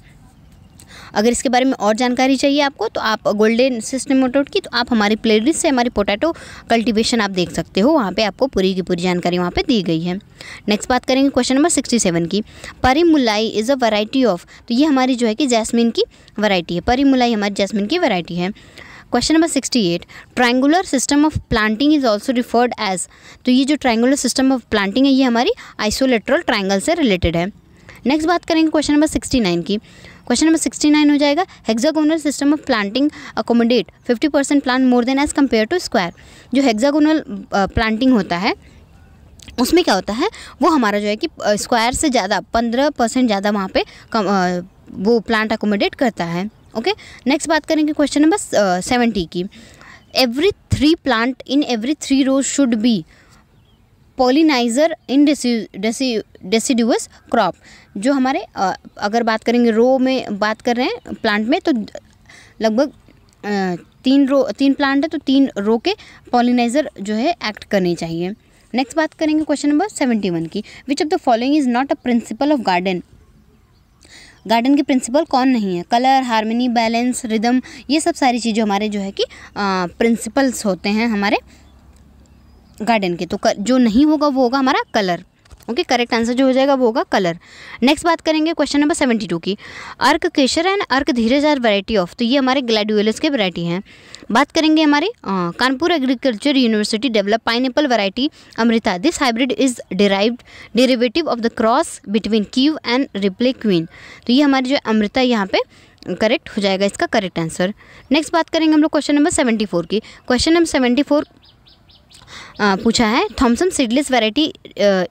अगर इसके बारे में और जानकारी चाहिए आपको तो आप गोल्डन सिस्टम मोटोट की तो आप हमारी प्लेलिस्ट से हमारी पोटैटो कल्टिवेशन आप देख सकते हो वहाँ पर आपको पूरी की पूरी जानकारी वहाँ पर दी गई है नेक्स्ट बात करेंगे क्वेश्चन नंबर सिक्सटी सेवन की मुलाई इज़ अ वराइटी ऑफ तो ये हमारी जो है कि जैसमिन की वरायटी है मुलाई हमारी जैसमिन की वराइटी है question number sixty eight triangular system of planting is also referred as तो ये जो ट्राइंगुलर सिस्टम ऑफ प्लांटिंग है ये हमारी आइसोलेट्रल ट्राइंगल से रिलेटेड है नेक्स्ट बात करेंगे क्वेश्चन नंबर सिक्सटी नाइन की क्वेश्चन नंबर सिक्सटी नाइन हो जाएगा hexagonal system of planting accommodate fifty percent plant more than as compare to square जो हेक्सागोनल प्लांटिंग होता है उसमें क्या होता है वो हमारा जो है कि स्क्वायर से ज़्यादा पंद्रह परसेंट ज़्यादा वहाँ पे कम, वो प्लांट अकोमोडेट करता है ओके नेक्स्ट बात करेंगे क्वेश्चन नंबर सेवेंटी की every three plant in every three rows should be pollinizer in deciduous crop जो हमारे अगर बात करेंगे रो में बात कर रहे हैं प्लांट में तो लगभग तीन रो तीन प्लांट है तो तीन रो के पॉलिनाइज़र जो है एक्ट करने चाहिए नेक्स्ट बात करेंगे क्वेश्चन नंबर सेवेंटी वन की which of the following is not a principle of garden garden के प्रिंसिपल कौन नहीं है कलर हारमोनी बैलेंस रिदम ये सब सारी चीज़ें हमारे जो है कि प्रिंसिपल्स होते हैं हमारे गार्डन के तो कर, जो नहीं होगा वो होगा हमारा कलर ओके करेक्ट आंसर जो हो जाएगा वो होगा कलर नेक्स्ट बात करेंगे क्वेश्चन नंबर सेवेंटी टू की अर्क केशर एंड अर्क धीरज आर वैरायटी ऑफ तो ये हमारे ग्लैडुएलस के वैरायटी हैं बात करेंगे हमारे Kanpur agriculture university develop pineapple variety Amrita this hybrid is derived derivative of the cross between Kew and Ripley Queen तो ये हमारी जो अमृता यहाँ पे करेक्ट हो जाएगा इसका करेक्ट आंसर नेक्स्ट बात करेंगे हम लोग क्वेश्चन नंबर सेवेंटी फोर की क्वेश्चन नंबर सेवेंटी फोर पूछा है Thomson seedless variety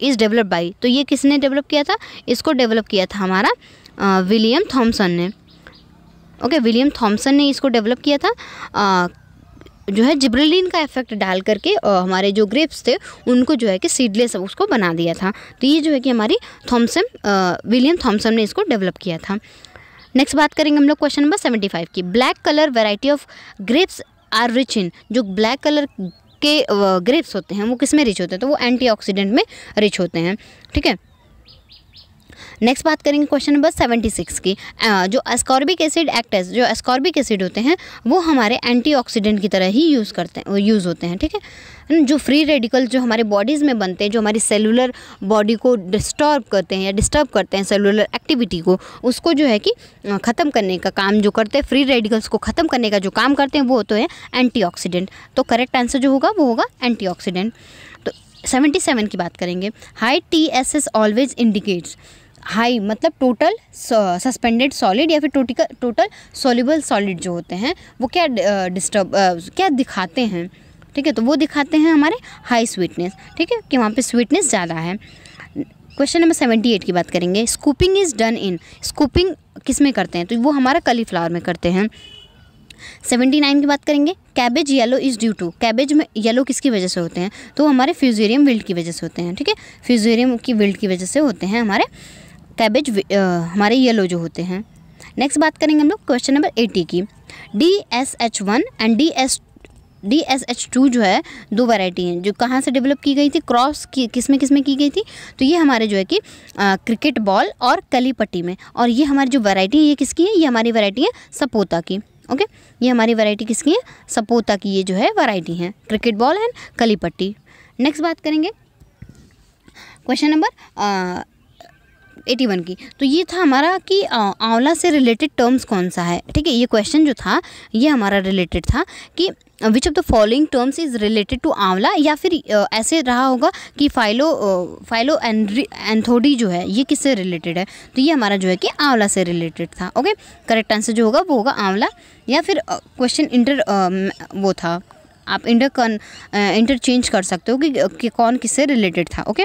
is develop by तो ये किसने डेवलप किया था इसको डेवलप किया था हमारा विलियम थॉमसन ने ओके विलियम थॉमसन ने इसको डेवलप किया था आ, जो है जिब्रेलिन का इफेक्ट डाल करके और हमारे जो ग्रेप्स थे उनको जो है कि सीडलेस उसको बना दिया था तो ये जो है कि हमारी थॉमसन विलियम थॉमसन ने इसको डेवलप किया था नेक्स्ट बात करेंगे हम लोग क्वेश्चन नंबर सेवेंटी फाइव की black colour variety of grapes are rich in जो ब्लैक कलर के ग्रेप्स होते हैं वो किस में रिच होते हैं तो वो एंटीऑक्सीडेंट में रिच होते हैं ठीक है नेक्स्ट बात करेंगे क्वेश्चन नंबर सेवेंटी सिक्स की जो एस्कॉर्बिक एसिड एक्टेस जो एस्कॉर्बिक एसिड होते हैं वो हमारे एंटीऑक्सीडेंट की तरह ही यूज़ करते हैं यूज़ होते हैं ठीक है जो फ्री रेडिकल जो हमारे बॉडीज़ में बनते हैं जो हमारी सेलुलर बॉडी को डिस्टर्ब करते हैं या डिस्टर्ब करते हैं सेलुलर एक्टिविटी को उसको जो है कि ख़त्म करने का काम जो करते हैं फ्री रेडिकल्स को ख़त्म करने का जो काम करते हैं वो होते हैं एंटी तो करेक्ट आंसर तो जो होगा वो होगा एंटी तो सेवेंटी सेवन की बात करेंगे high T S S always indicates high मतलब टोटल सस्पेंडेड सॉलिड या फिर टोटिकल टोटल सोलिबल सॉलिड जो होते हैं वो क्या डिस्टर्ब क्या दिखाते हैं ठीक है तो वो दिखाते हैं हमारे हाई स्वीटनेस ठीक है कि वहाँ पे स्वीटनेस ज़्यादा है क्वेश्चन नंबर सेवेंटी एट की बात करेंगे scooping is done in scooping किस में करते हैं तो वो हमारा फ्लावर में करते हैं सेवेंटी नाइन की बात करेंगे cabbage yellow is due to cabbage में येलो किसकी वजह से होते हैं तो हमारे फ्यूजेरियम विल्ड की वजह से होते हैं ठीक है फ्यूजेरियम की विल्ड की वजह से होते हैं हमारे कैबेज हमारे येलो जो होते हैं नेक्स्ट बात करेंगे हम लोग क्वेश्चन नंबर एटी की D S H one and D S D S H two जो है दो वैरायटी हैं जो कहाँ से डेवलप की गई थी क्रॉस की किस में किस में की गई थी तो ये हमारे जो है कि आ, क्रिकेट बॉल और कली पट्टी में और ये हमारी जो वैरायटी है ये किसकी है ये हमारी वैरायटी है सपोता की ओके ये हमारी वैरायटी किसकी है सपोता की ये जो है वैरायटी है क्रिकेट बॉल एंड कली पट्टी नेक्स्ट बात करेंगे क्वेश्चन नंबर एटी वन की तो ये था हमारा कि आंवला से रिलेटेड टर्म्स कौन सा है ठीक है ये क्वेश्चन जो था ये हमारा रिलेटेड था कि which of the following terms is related to amla या फिर ऐसे रहा होगा कि फाइलो फाइलो एंथोडी जो है ये किससे रिलेटेड है तो ये हमारा जो है कि आंवला से रिलेटेड था ओके करेक्ट आंसर जो होगा वो होगा आंवला या फिर क्वेश्चन इंटर वो था आप इंटर कन इंटरचेंज कर सकते हो कि, कि कौन किससे रिलेटेड था ओके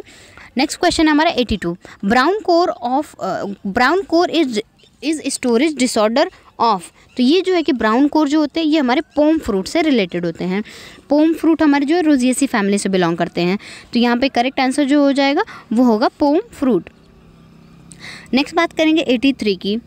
नेक्स्ट क्वेश्चन हमारा eighty two brown core of brown core is is storage disorder of तो ये जो है कि ब्राउन कोर जो होते हैं ये हमारे पोम फ्रूट से रिलेटेड होते हैं पोम फ्रूट हमारे जो है रोजियसी फैमिली से बिलोंग करते हैं तो यहाँ पे करेक्ट आंसर जो हो जाएगा वो होगा पोम फ्रूट नेक्स्ट बात करेंगे 83 की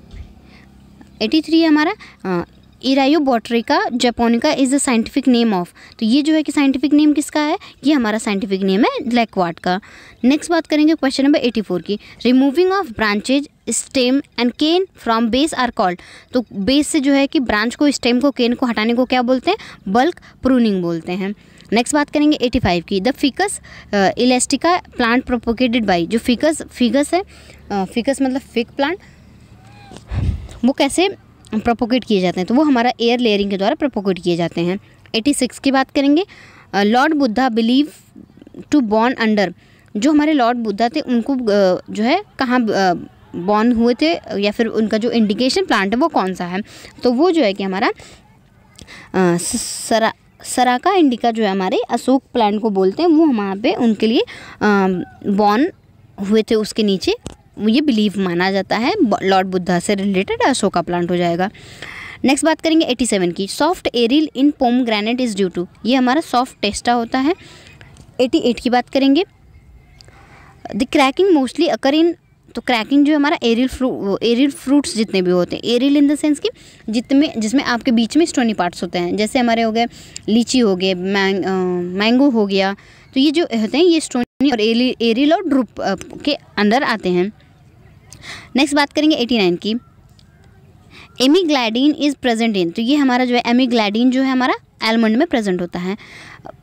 83 हमारा uh, Eriobotrya japonica is the scientific name of तो ये जो है कि साइंटिफिक नेम किसका है ये हमारा साइंटिफिक नेम है ब्लैकवाट का नेक्स्ट बात करेंगे क्वेश्चन नंबर एटी फोर की removing of branches stem and cane from base are called तो बेस से जो है कि ब्रांच को स्टेम को केन को हटाने को क्या बोलते हैं बल्क प्रूनिंग बोलते हैं नेक्स्ट बात करेंगे 85 की the Ficus elastica plant propagated by जो फिकस फिगस है फिकस uh, मतलब फिक प्लांट वो कैसे प्रोपोकेट किए जाते हैं तो वो हमारा एयर लेयरिंग के द्वारा प्रोपोकेट किए जाते हैं 86 की बात करेंगे Lord Buddha believe to born under जो हमारे लॉर्ड बुद्धा थे उनको जो है कहाँ बॉर्न हुए थे या फिर उनका जो इंडिकेशन प्लांट है वो कौन सा है तो वो जो है कि हमारा सरा सराका इंडिका जो है हमारे अशोक प्लांट को बोलते हैं वो हमारे पे उनके लिए बॉर्न हुए थे उसके नीचे ये बिलीव माना जाता है लॉर्ड बुद्धा से रिलेटेड अशोका प्लांट हो जाएगा नेक्स्ट बात करेंगे 87 की soft aril in pomegranate is due to ये हमारा सॉफ्ट टेस्टा होता है 88 की बात करेंगे the cracking mostly occur in तो क्रैकिंग जो हमारा एरिल फ्रू एरियल फ्रूट्स जितने भी होते हैं एरिल इन द सेंस कि जितने जिसमें आपके बीच में स्टोनी पार्ट्स होते हैं जैसे हमारे हो गए लीची हो गए मैंग मैंगो हो गया तो ये जो होते हैं ये स्टोनी और एरी, एरिल और ड्रुप के अंदर आते हैं नेक्स्ट बात करेंगे एटी नाइन की एमीग्लाइडीन इज़ प्रेजेंट इन तो ये हमारा जो है एमीग्लाइडीन जो है हमारा एलमंड में प्रेजेंट होता है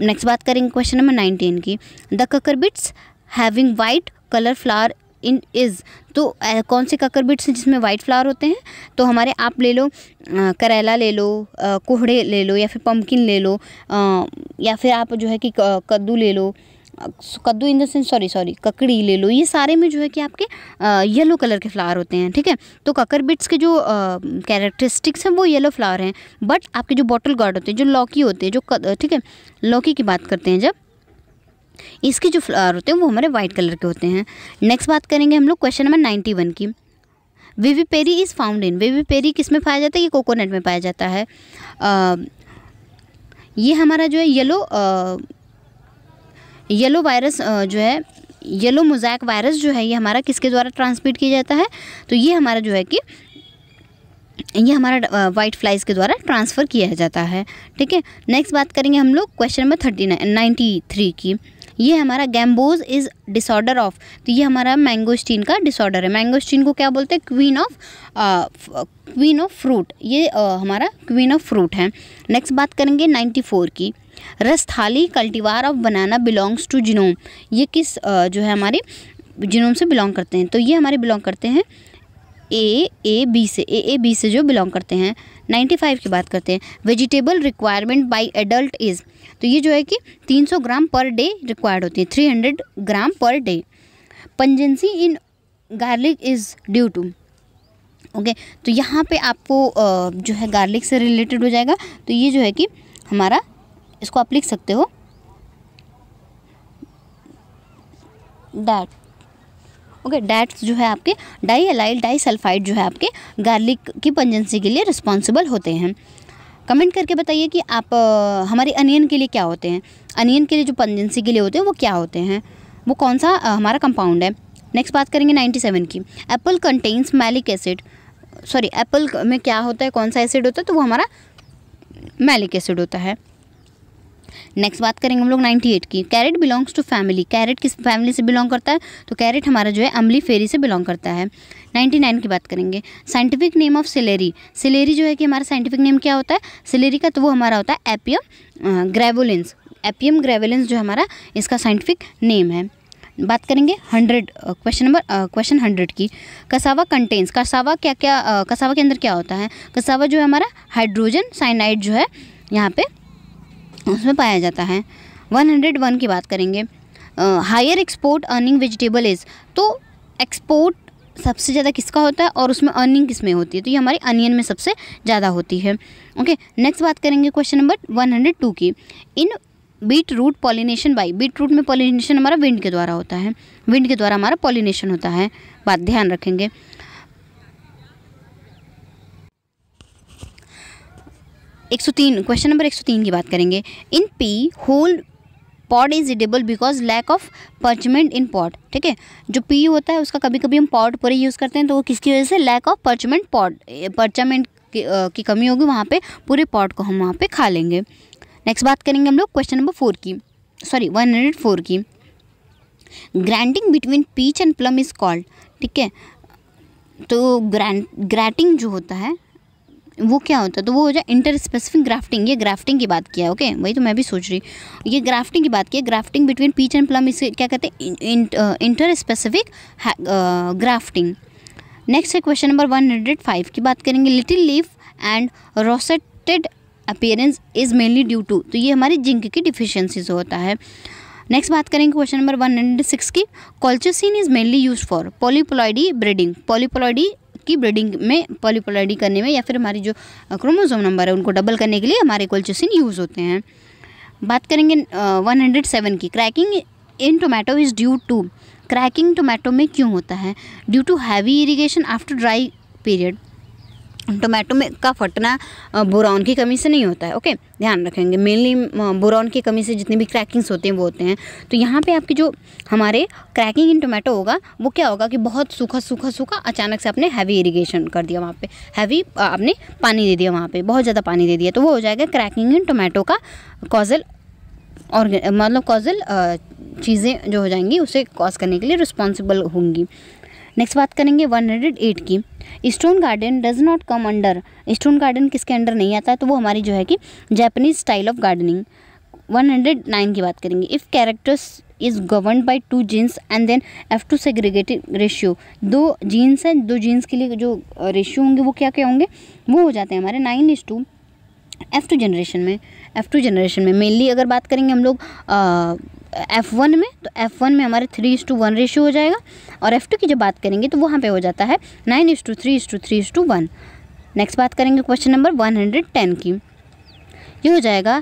नेक्स्ट बात करेंगे क्वेश्चन नंबर नाइनटीन की the cucurbits having white colour flower in is तो कौन से बीट्स हैं जिसमें वाइट फ्लावर होते हैं तो हमारे आप ले लो करेला ले लो कोहड़े ले लो या फिर पम्पकिन ले लो या फिर आप जो है कि कद्दू ले लो कद्दू इन देंस सॉरी सॉरी ककड़ी ले लो ये सारे में जो है कि आपके येलो कलर के फ्लावर होते हैं ठीक है तो ककर बिट्स के जो कैरेक्टरिस्टिक्स हैं वो येलो फ्लावर हैं बट आपके जो बॉटल गार्ड होते हैं जो लौकी होते हैं जो ठीक है लौकी की बात करते हैं जब इसके जो फ्लावर होते हैं वो हमारे वाइट कलर के होते हैं नेक्स्ट बात करेंगे हम लोग क्वेश्चन नंबर नाइन्टी वन की vivipary is found in vivipary किस में पाया जाता है ये कोकोनट में पाया जाता है आ, ये हमारा जो है yellow uh, yellow virus uh, जो है येलो मोजैक वायरस जो है ये हमारा किसके द्वारा ट्रांसमिट किया जाता है तो ये हमारा जो है कि ये हमारा वाइट फ्लाइज के द्वारा ट्रांसफ़र किया जाता है ठीक है नेक्स्ट बात करेंगे हम लोग question number thirty ninety three की ये हमारा गैम्बोज इज डिसऑर्डर ऑफ तो ये हमारा मैंगोस्टीन का डिसऑर्डर है मैंगोस्टीन को क्या बोलते हैं queen of queen of fruit ये आ, uh, हमारा क्वीन ऑफ फ्रूट है नेक्स्ट बात करेंगे नाइन्टी फोर की Rasthali cultivar of banana belongs to genome ये किस आ, uh, जो है हमारे जिनोम से बिलोंग करते हैं तो ये हमारे बिलोंग करते हैं ए ए बी से ए ए बी से जो बिलोंग करते हैं 95 की बात करते हैं vegetable requirement by adult is तो ये जो है कि 300 ग्राम पर डे रिक्वायर्ड होती है 300 gram per day pungency in garlic is due to okay तो यहाँ पे आपको जो है गार्लिक से रिलेटेड हो जाएगा तो ये जो है कि हमारा इसको आप लिख सकते हो डैट ओके डैट्स जो है आपके डाई एलाइल डाई सल्फाइड जो है आपके गार्लिक की पंजेंसी के लिए रिस्पॉन्सिबल होते हैं कमेंट करके बताइए कि आप हमारे अनियन के लिए क्या होते हैं अनियन के लिए जो पंजेंसी के लिए होते हैं वो क्या होते हैं वो कौन सा हमारा कंपाउंड है नेक्स्ट बात करेंगे 97 की apple contains malic acid sorry apple में क्या होता है कौन सा एसिड होता है तो वो हमारा मैलिक एसिड होता है नेक्स्ट बात करेंगे हम लोग 98 की carrot belongs to family carrot किस फैमिली से बिलोंग करता है तो कैरेट हमारा जो है अमली फेरी से बिलोंग करता है 99 की बात करेंगे scientific name of celery celery जो है कि हमारा साइंटिफिक नेम क्या होता है सिलेरी का तो वो हमारा होता है एपियम ग्रेवोलेंस एपियम ग्रेवोलेंस जो हमारा इसका साइंटिफिक नेम है बात करेंगे hundred question number question hundred की कसावा कंटेंस कसावा क्या क्या uh, कसावा के अंदर क्या होता है कसावा जो है हमारा हाइड्रोजन साइनाइड जो है यहाँ पे उसमें पाया जाता है 101 की बात करेंगे higher export earning vegetable is तो एक्सपोर्ट सबसे ज़्यादा किसका होता है और उसमें अर्निंग किस में होती है तो ये हमारी अनियन में सबसे ज़्यादा होती है ओके नेक्स्ट बात करेंगे क्वेश्चन नंबर 102 की in beetroot pollination by beetroot में पॉलिनेशन हमारा विंड के द्वारा होता है विंड के द्वारा हमारा पॉलिनेशन होता है बात ध्यान रखेंगे 103 क्वेश्चन नंबर 103 की बात करेंगे in pea whole pod is edible because lack of parchment in pod ठीक है जो पी होता है उसका कभी कभी हम पॉड पूरे यूज़ करते हैं तो वो किसकी वजह से lack of parchment pod parchment की कमी होगी वहाँ पे पूरे पॉड को हम वहाँ पे खा लेंगे नेक्स्ट बात करेंगे हम लोग क्वेश्चन नंबर फोर की सॉरी वन हंड्रेड फोर की grafting between peach and plum is called ठीक है तो ग्रैंड ग्रैटिंग जो होता है वो क्या होता है तो वो हो जाए इंटर स्पेसिफिक ग्राफ्टिंग ये ग्राफ्टिंग की बात किया ओके वही तो मैं भी सोच रही ये ग्राफ्टिंग की बात की grafting between peach and plum इसे क्या कहते हैं इंटर स्पेसिफिक ग्राफ्टिंग नेक्स्ट है question number one hundred five की बात करेंगे little leaf and rosetted appearance is mainly due to तो ये हमारी जिंक की डिफिशेंसीज होता है नेक्स्ट बात करेंगे question number one hundred six की colchicine is mainly use for polyploidy breeding polyploidy की ब्रीडिंग में पॉलीप्लाइडिंग करने में या फिर हमारी जो क्रोमोजोम नंबर है उनको डबल करने के लिए हमारे कोलचेसिन यूज़ होते हैं बात करेंगे वन हंड्रेड सेवन की cracking in tomato is due to cracking tomato में क्यों होता है due to heavy irrigation after dry period tomato में का फटना बोरान की कमी से नहीं होता है ओके ध्यान रखेंगे मेनली बोरान की कमी से जितने भी क्रैकिंग्स होते हैं वो होते हैं तो यहाँ पे आपकी जो हमारे क्रैकिंग इन टोमेटो होगा वो क्या होगा कि बहुत सूखा सूखा सूखा अचानक से आपने हैवी इरीगेशन कर दिया वहाँ पे हैवी आपने पानी दे दिया वहाँ पर बहुत ज़्यादा पानी दे दिया तो वो हो जाएगा क्रैकिंग इन टोमेटो का कॉजल और मतलब कॉजल चीज़ें जो हो जाएंगी उसे कॉज करने के लिए रिस्पॉन्सिबल होंगी नेक्स्ट बात करेंगे 108 की stone garden does not come under stone garden किसके अंडर नहीं आता है तो वो हमारी जो है कि जैपनीज स्टाइल ऑफ गार्डनिंग 109 की बात करेंगे if characters is govern by two genes and then F two segregated ratio दो जीन्स हैं दो जीन्स के लिए जो रेशियो होंगे वो क्या क्या होंगे वो हो जाते हैं हमारे nine is to F two generation में एफ़ टू जनरेशन में मेनली अगर बात करेंगे हम लोग एफ़ वन में तो एफ़ वन में हमारे three is to one ratio हो जाएगा और एफ़ टू की जब बात करेंगे तो वहाँ पे हो जाता है nine is to three is to three is to one next बात करेंगे question number one hundred ten की ये हो जाएगा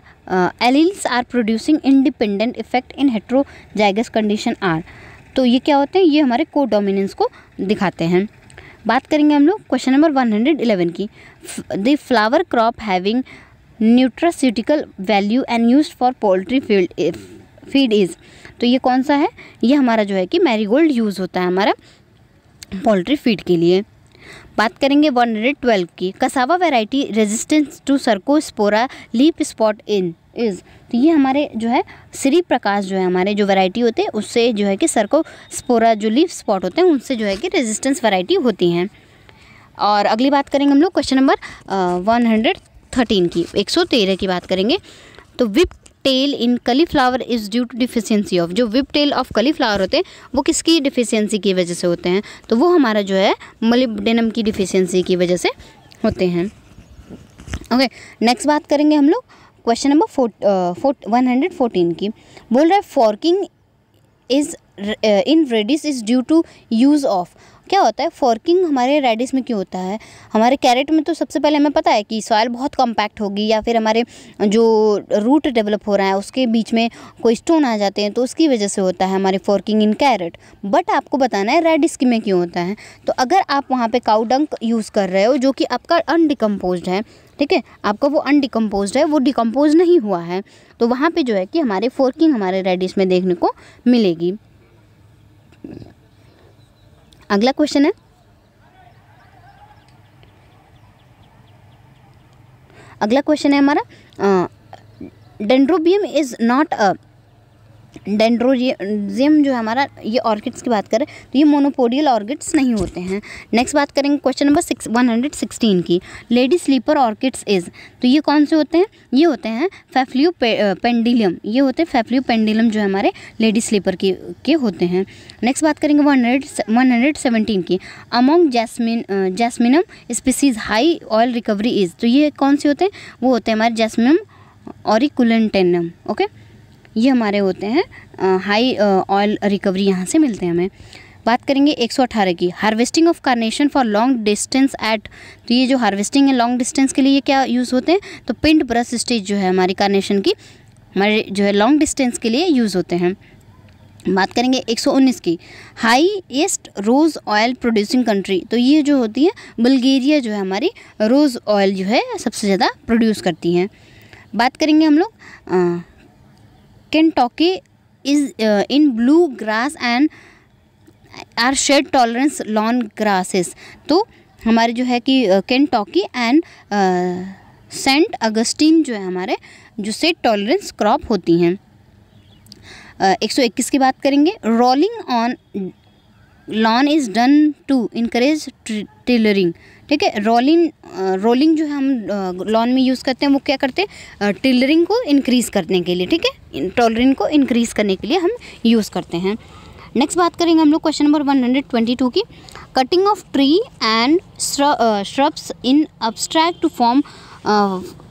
alleles are producing independent effect in heterozygous condition are तो ये क्या होते हैं ये हमारे को डोमिनेंस को दिखाते हैं बात करेंगे हम लोग question number one hundred eleven की the flower crop having nutraceutical value and use for poultry field feed is तो ये कौन सा है ये हमारा जो है कि मैरीगोल्ड यूज़ होता है हमारा पोल्ट्री फीड के लिए बात करेंगे वन हंड्रेड ट्वेल्व की cassava variety resistance to spora leaf spot in is तो ये हमारे जो है श्री प्रकाश जो है हमारे जो वैरायटी होते हैं उससे जो है कि सरको स्पोरा जो लीफ स्पॉट होते हैं उनसे जो है कि रेजिस्टेंस वैरायटी होती हैं और अगली बात करेंगे हम लोग question number one hundred thirteen की एक सौ तेरह की बात करेंगे तो whiptail in cauliflower is due to deficiency of जो विप टेल ऑफ कलीफ्लावर होते हैं वो किसकी डिफिशियंसी की वजह से होते हैं तो वो हमारा जो है मलिबडेनम की डिफिशियंसी की वजह से होते हैं ओके नेक्स्ट बात करेंगे हम लोग question number four one hundred fourteen की बोल रहा है forking is in radish is due to use of क्या होता है फॉर्किंग हमारे रेडिस में क्यों होता है हमारे कैरेट में तो सबसे पहले हमें पता है कि सॉयल बहुत कॉम्पैक्ट होगी या फिर हमारे जो रूट डेवलप हो रहा है उसके बीच में कोई स्टोन आ जाते हैं तो उसकी वजह से होता है हमारे फॉर्किंग इन कैरेट बट आपको बताना है रेडिस में क्यों होता है तो अगर आप वहाँ पर काउडंक यूज़ कर रहे हो जो कि आपका अनडिकम्पोज है ठीक है आपका वो अनडिकम्पोज है वो डिकम्पोज नहीं हुआ है तो वहाँ पर जो है कि हमारे फोर्किंग हमारे रेडिस में देखने को मिलेगी अगला क्वेश्चन है अगला क्वेश्चन है हमारा Dendrobium is not a Dendrobium जो है हमारा ये ऑर्किड्स की बात करें तो ये मोनोपोडियल ऑर्किड्स नहीं होते हैं नेक्स्ट बात करेंगे question number six one hundred sixteen की लेडी स्लीपर ऑर्किड्स इज तो ये कौन से होते हैं ये होते हैं फैफलियो पेंडिलियम uh, ये होते हैं फेफ्लियो पेंडिलियम जो हमारे लेडी स्लीपर के के होते हैं नेक्स्ट बात करेंगे one hundred one hundred seventeen की among jasmine Jasminum species high oil recovery is तो ये कौन से होते हैं वो होते हैं हमारे जैसमिनम ऑरिकुलटेनम ओके okay? ये हमारे होते हैं हाई ऑयल रिकवरी यहाँ से मिलते हैं हमें बात करेंगे 118 की harvesting of carnation for long distance at तो ये जो हार्वेस्टिंग है लॉन्ग डिस्टेंस के लिए ये क्या यूज़ होते हैं तो पिंड ब्रश स्टेज जो है हमारी कार्नेशन की हमारे जो है लॉन्ग डिस्टेंस के लिए यूज़ होते हैं बात करेंगे 119 की highest rose oil producing country तो ये जो होती है बल्गेरिया जो है हमारी रोज़ ऑयल जो है सबसे ज़्यादा प्रोड्यूस करती हैं बात करेंगे हम लोग Kentucky is uh, in blue grass and are shade tolerance lawn grasses. तो हमारे जो है कि Kentucky and Saint Augustine जो है हमारे जो सेड टॉलरेंस क्रॉप होती हैं uh, एक सौ इक्कीस की बात करेंगे rolling on lawn is done to increase tillering ठीक है रोलिंग रोलिंग जो है हम लॉन में यूज़ करते हैं वो क्या करते हैं टिलरिंग को इंक्रीज़ करने के लिए ठीक है टॉलरिंग को इंक्रीज़ करने के लिए हम यूज़ करते हैं नेक्स्ट बात करेंगे हम लोग क्वेश्चन नंबर 122 की cutting of tree and shrubs in abstract to form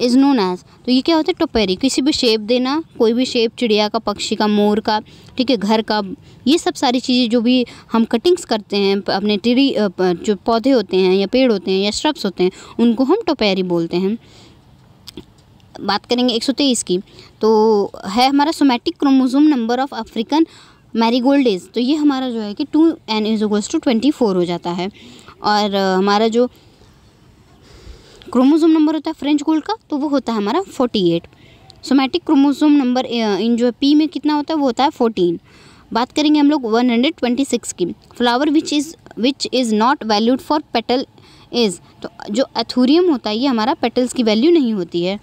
is known as तो ये क्या होता है टोपेरी किसी भी शेप देना कोई भी शेप चिड़िया का पक्षी का मोर का ठीक है घर का ये सब सारी चीज़ें जो भी हम कटिंग्स करते हैं अपने ट्री जो पौधे होते हैं या पेड़ होते हैं या श्रब्स होते हैं उनको हम टोपेरी बोलते हैं बात करेंगे एक की तो है हमारा somatic chromosome number of African marigold is तो ये हमारा जो है कि two N is equals to twenty four हो जाता है और हमारा जो क्रोमोसोम नंबर होता है फ्रेंच गोल्ड का तो वो होता है हमारा forty eight somatic chromosome number in जो है पी में कितना होता है वो होता है फोर्टीन बात करेंगे हम लोग वन हंड्रेड ट्वेंटी सिक्स की flower which is which is not valued for petal is तो जो एथोरियम होता है ये हमारा पेटल्स की वैल्यू नहीं होती है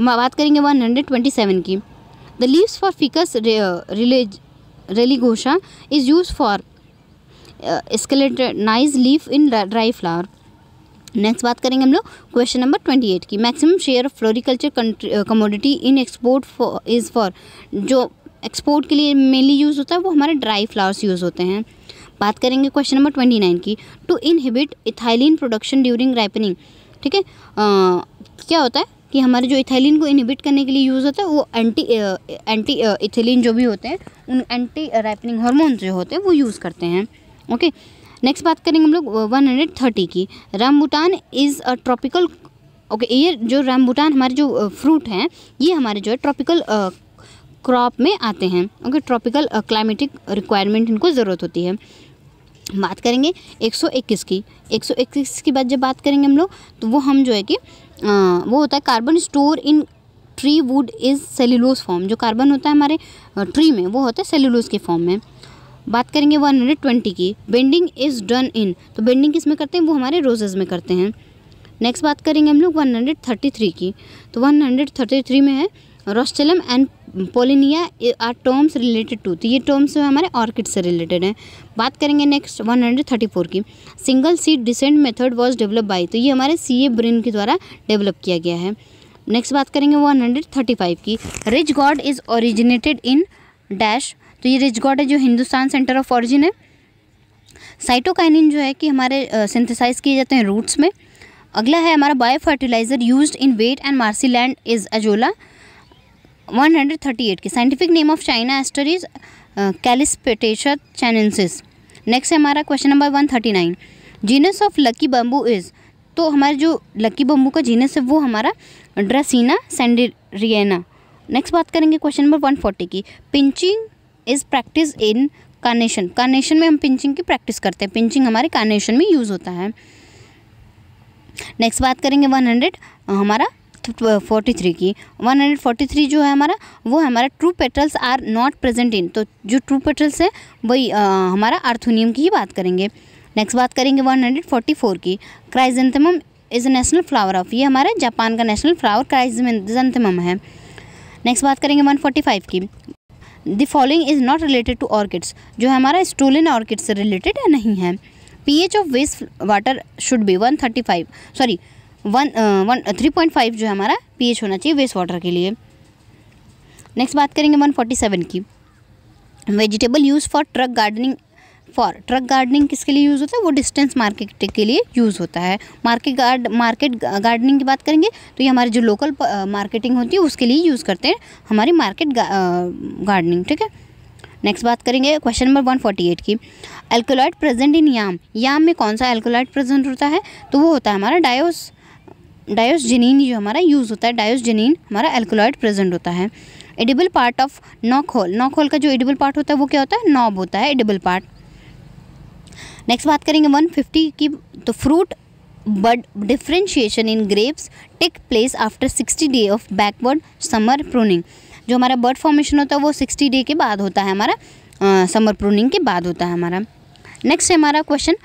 बात करेंगे वन हंड्रेड ट्वेंटी सेवन की द लीव्स फॉर फिकस रिलेज religiosa is use for skeletonize leaf in dry flower next बात करेंगे हम लोग क्वेश्चन नंबर ट्वेंटी एट की maximum share of floriculture commodity in export is for जो export के लिए मेनली यूज़ होता है वो हमारे ड्राई फ्लावर्स यूज़ होते हैं बात करेंगे क्वेश्चन नंबर ट्वेंटी नाइन की to inhibit ethylene production during ripening ठीक है uh, क्या होता है कि हमारे जो इथाइलिन को इनहिबिट करने के लिए यूज़ होता है वो एंटी एंटी इथेलिन जो भी होते हैं उन एंटी राइपनिंग हॉर्मोन जो होते हैं वो यूज़ करते हैं ओके okay? नेक्स्ट बात करेंगे हम लोग वन हंड्रेड थर्टी की rambutan is a tropical okay ये जो रामबूटान हमारे जो फ्रूट uh, हैं ये हमारे जो है ट्रॉपिकल क्रॉप uh, में आते हैं ओके ट्रॉपिकल क्लाइमेटिक रिक्वायरमेंट इनको ज़रूरत होती है बात करेंगे 121 की 121 की बात जब बात करेंगे हम लोग तो वो हम जो है कि आ, uh, वो होता है carbon store in tree wood is cellulose form जो कार्बन होता है हमारे ट्री में वो होता है सेल्यूलोज के फॉर्म में बात करेंगे वन हंड्रेड ट्वेंटी की बेंडिंग इज़ डन इन तो बेंडिंग किस में करते हैं वो हमारे रोजेज़ में करते हैं नेक्स्ट बात करेंगे हम लोग वन हंड्रेड थर्टी थ्री की तो वन हंड्रेड थर्टी थ्री में है rostellum and pollinia are terms related to तो ये टर्म्स जो हमारे ऑर्किड से रिलेटेड हैं बात करेंगे next one hundred thirty four की single seed descent method was develop by तो ये हमारे सी ए ब्रिन के द्वारा डेवलप किया गया है नेक्स्ट बात करेंगे वन हंड्रेड थर्टी फाइव की which gourd is originated in dash तो ये गॉड है जो हिंदुस्तान सेंटर ऑफ ऑरिजिन है साइटोकाइनिन जो है कि हमारे सिंथेसाइज किए जाते हैं रूट्स में अगला है हमारा bio fertiliser use in wet and marshy land is azolla 138 की scientific name of China aster is callistephus chinensis next है हमारा question number 139 genus of lucky bamboo is तो हमारे जो लकी बम्बू का जीनस है वो हमारा ड्रसिना सेंडरियना नेक्स्ट बात करेंगे क्वेश्चन नंबर 140 की pinching is practice in carnation carnation में हम पिंचिंग की प्रैक्टिस करते हैं पिंचिंग हमारे कार्नेशन में यूज़ होता है नेक्स्ट बात करेंगे वन हंड्रेड हमारा फोर्टी थ्री की वन हंड्रेड फोर्टी थ्री जो है हमारा वो हमारा true petals are not present in तो जो ट्रू पेटल्स है वही हमारा आर्थोनियम की ही बात करेंगे नेक्स्ट बात करेंगे वन हंड्रेड फोर्टी फोर की chrysanthemum is national flower of ये हमारा जापान का नेशनल फ्लावर क्राइजेंथम है नेक्स्ट बात करेंगे वन फोर्टी फाइव की the following is not related to orchids जो है हमारा स्टोलिन ऑर्किड से रिलेटेड है नहीं है P H of waste water should be one thirty five sorry one one three point five जो है हमारा पी एच होना चाहिए वेस्ट वाटर के लिए नेक्स्ट बात करेंगे वन फोर्टी सेवन की vegetable use for truck gardening for truck gardening किसके लिए यूज़ होता है वो डिस्टेंस मार्केट के लिए यूज़ होता है मार्केट गार्ड मार्केट गार्डनिंग की बात करेंगे तो ये हमारे जो लोकल मार्केटिंग uh, होती है उसके लिए यूज़ करते हैं हमारी मार्केट गार्डनिंग uh, ठीक है नेक्स्ट बात करेंगे question number one forty eight की एल्कोलाइट प्रेजेंट इन याम याम में कौन सा एल्कोलाइट प्रेजेंट होता है तो वो होता है हमारा डायोस डायोस डायोसजेनिन जो हमारा यूज़ होता है डायोस डायोसजेनिन हमारा एल्कोलाइड प्रेजेंट होता है edible part of knol khol knol khol का जो एडिबल पार्ट होता है वो क्या होता है नॉब होता है एडिबल पार्ट नेक्स्ट बात करेंगे 150 की तो fruit bud differentiation in grapes take place after 60 day of backward summer pruning जो हमारा बर्ड फॉर्मेशन होता है वो 60 डे के बाद होता है हमारा समर समर प्रूनिंग के बाद होता है हमारा नेक्स्ट है हमारा क्वेश्चन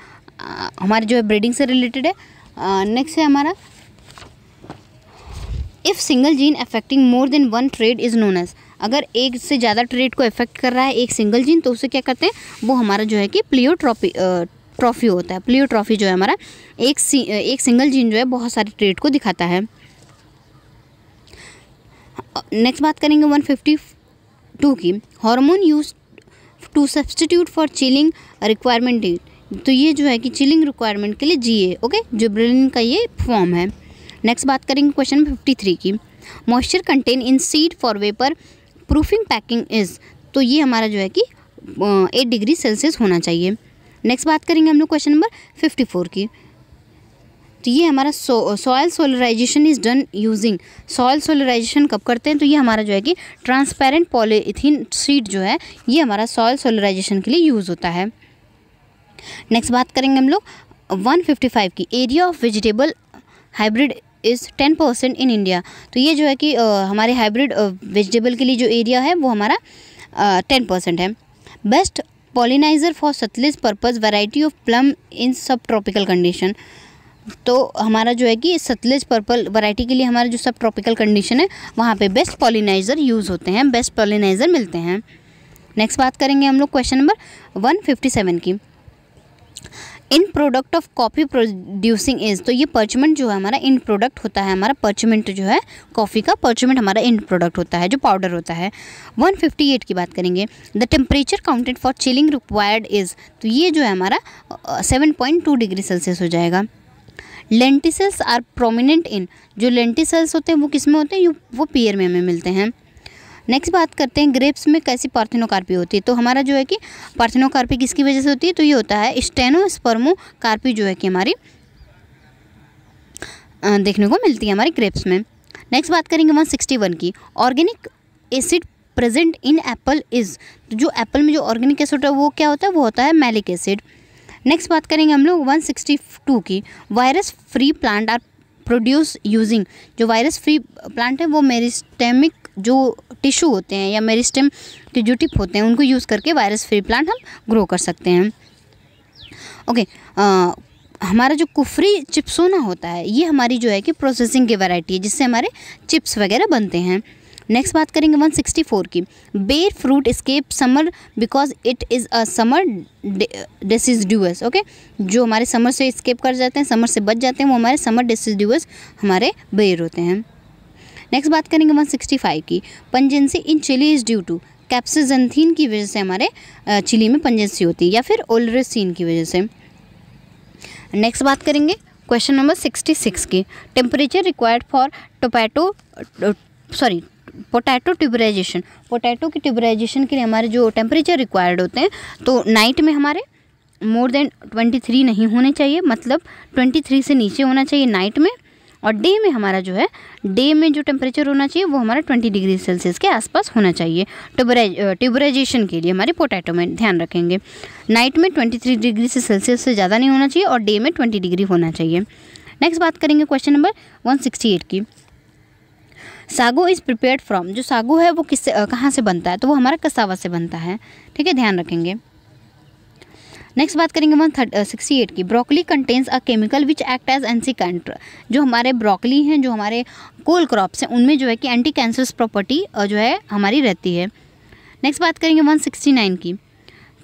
हमारे जो है ब्रीडिंग से रिलेटेड है नेक्स्ट है हमारा if single gene affecting more than one trait is known as अगर एक से ज़्यादा ट्रेड को इफेक्ट कर रहा है एक सिंगल जीन तो उसे क्या कहते हैं वो हमारा जो है कि प्लियोट्रॉपी ट्रॉफी होता है प्लियोट्रॉफी जो है हमारा एक एक सिंगल जीन जो है बहुत सारे ट्रेड को दिखाता है नेक्स्ट बात करेंगे वन फिफ्टी टू की hormone use to substitute for chilling requirement तो ये जो है कि चिलिंग रिक्वायरमेंट के लिए जीए ओके जुब्रेलिन का ये फॉर्म है नेक्स्ट बात करेंगे क्वेश्चन फिफ्टी थ्री की moisture content in seed for vapour proofing packing is तो ये हमारा जो है कि एट डिग्री सेल्सियस होना चाहिए नेक्स्ट बात करेंगे हम लोग क्वेश्चन नंबर फिफ्टी फोर की तो ये हमारा soil solarisation is done using soil solarisation कब करते हैं तो ये हमारा जो है कि ट्रांसपेरेंट पॉलीथीन सीट जो है ये हमारा सॉयल सोलराइजेशन के लिए यूज़ होता है नेक्स्ट बात करेंगे हम लोग 155 की area of vegetable hybrid is ten percent in India तो ये जो है कि हमारे हाइब्रिड वेजिटेबल के लिए जो एरिया है वो हमारा टेन परसेंट है बेस्ट पॉलिनाइज़र फॉर सतलिस purpose variety of plum in subtropical condition तो हमारा जो है कि सतलेज पर्पल वैरायटी के लिए हमारा जो सब ट्रॉपिकल कंडीशन है वहाँ पे बेस्ट पॉलिनाइज़र यूज़ होते हैं बेस्ट पॉलिनाइज़र मिलते हैं नेक्स्ट बात करेंगे हम लोग question number one fifty seven की in product of coffee producing is तो ये पर्चमेंट जो है हमारा इन प्रोडक्ट होता है हमारा पर्चमेंट जो है कॉफ़ी का पर्चमेंट हमारा इन प्रोडक्ट होता है जो पाउडर होता है 158 की बात करेंगे the temperature counted for chilling required is तो ये जो है हमारा seven point two degree Celsius हो जाएगा लेंटिसल्स आर प्रोमिनेंट इन जो लेंटिसल्स होते हैं वो किस में होते हैं वो पेयर में हमें मिलते हैं नेक्स्ट बात करते हैं ग्रेप्स में कैसी पार्थिनोकार्पी होती है तो हमारा जो है कि पार्थिनोकार्पी किसकी वजह से होती है तो ये होता है स्टेनोस्पर्मोकार्पी जो है कि हमारी देखने को मिलती है हमारी ग्रेप्स में नेक्स्ट बात करेंगे वन सिक्सटी वन की organic acid present in apple is तो जो एप्पल में जो ऑर्गेनिक एसिड है वो क्या होता है वो होता है मैलिक एसिड नेक्स्ट बात करेंगे हम लोग वन सिक्सटी टू की virus free plant are produce using जो वायरस फ्री प्लांट है वो मेरिस्टेमिक जो टिश्यू होते हैं या स्टेम के जो टिप होते हैं उनको यूज़ करके वायरस फ्री प्लांट हम ग्रो कर सकते हैं ओके हमारा जो कुफरी चिप्सोना होता है ये हमारी जो है कि प्रोसेसिंग की वैरायटी है जिससे हमारे चिप्स वगैरह बनते हैं नेक्स्ट बात करेंगे 164 की ber fruit escape summer because it is a summer ड्यूस ओके जो हमारे समर से स्केप कर जाते हैं समर से बच जाते हैं वो हमारे समर डिसीजड्यूअस हमारे बेर होते हैं नेक्स्ट बात करेंगे वन सिक्सटी फाइव की pungency in chilli is due to capsanthin की वजह से हमारे चिली में पंजेंसी होती है या फिर ओलरेसिन की वजह से नेक्स्ट बात करेंगे क्वेश्चन नंबर सिक्सटी सिक्स की temperature required for tomato sorry potato tuberisation potato की ट्यूबराइजेशन के लिए हमारे जो टेम्परेचर रिक्वायर्ड होते हैं तो नाइट में हमारे मोर देन ट्वेंटी थ्री नहीं होने चाहिए मतलब ट्वेंटी थ्री से नीचे होना चाहिए नाइट में और डे में हमारा जो है डे में जो टेम्परेचर होना चाहिए वो हमारा ट्वेंटी डिग्री सेल्सियस के आसपास होना चाहिए ट्यूबराइज ट्यूबराइजेशन के लिए हमारे पोटैटो में ध्यान रखेंगे नाइट में ट्वेंटी थ्री डिग्री से सेल्सियस से ज़्यादा नहीं होना चाहिए और डे में ट्वेंटी डिग्री होना चाहिए नेक्स्ट बात करेंगे question number one sixty eight की सागो इज़ प्रिपेयर्ड फ्रॉम जो सागो है वो किससे कहाँ से बनता है तो वो हमारा कसावा से बनता है ठीक है ध्यान रखेंगे नेक्स्ट बात करेंगे वन सिक्सटी एट की broccoli contains a chemical which act as anticancer जो हमारे ब्रोकली हैं जो हमारे कोल क्रॉप्स हैं उनमें जो है कि एंटी कैंसरस प्रॉपर्टी जो है हमारी रहती है नेक्स्ट बात करेंगे वन सिक्सटी नाइन की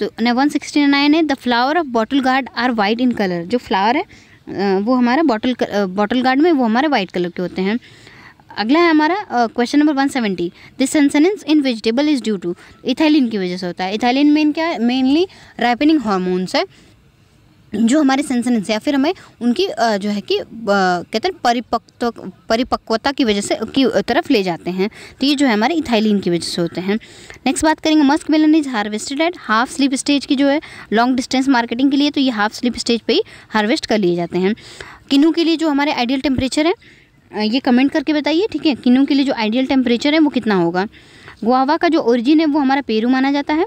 तो वन सिक्सटी नाइन है the flower of bottle gourd are white in colour जो फ्लावर है uh, वो हमारा बॉटल बॉटल गार्ड में वो हमारे वाइट कलर के होते हैं अगला है हमारा question number one seventy this senescence in vegetable is due to ethylene की वजह से होता है इथाइलिन मेन क्या है मेनली राइपनिंग हॉर्मोन्स है जो हमारे सेंसनेंस या फिर हमें उनकी जो है कि कहते हैं परिपक्व परिपक्वता की वजह से की तरफ ले जाते हैं तो ये जो है हमारे इथाइलिन की वजह से होते हैं नेक्स्ट बात करेंगे musk melon is harvested at half slip stage की जो है लॉन्ग डिस्टेंस मार्केटिंग के लिए तो ये हाफ स्लीप स्टेज पर ही हार्वेस्ट कर लिए जाते हैं किन्नू के लिए जो हमारे आइडियल टेम्परेचर है ये कमेंट करके बताइए ठीक है किन्नू के लिए जो आइडियल टेम्परेचर है वो कितना होगा गुआवा का जो ओरिजिन है वो हमारा पेरू माना जाता है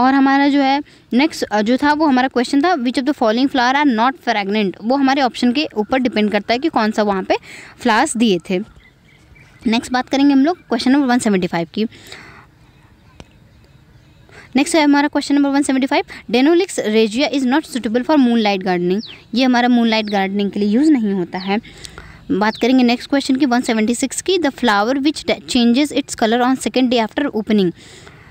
और हमारा जो है नेक्स्ट जो था वो हमारा क्वेश्चन था which of the following flower are not fragrant वो हमारे ऑप्शन के ऊपर डिपेंड करता है कि कौन सा वहाँ पे फ्लावर्स दिए थे नेक्स्ट बात करेंगे हम लोग question number one seventy five की नेक्स्ट है हमारा question number one seventy five delonix regia is not suitable for moonlight gardening ये हमारा मून लाइट गार्डनिंग के लिए यूज़ नहीं होता है बात करेंगे नेक्स्ट क्वेश्चन की 176 की the flower which changes its colour on second day after opening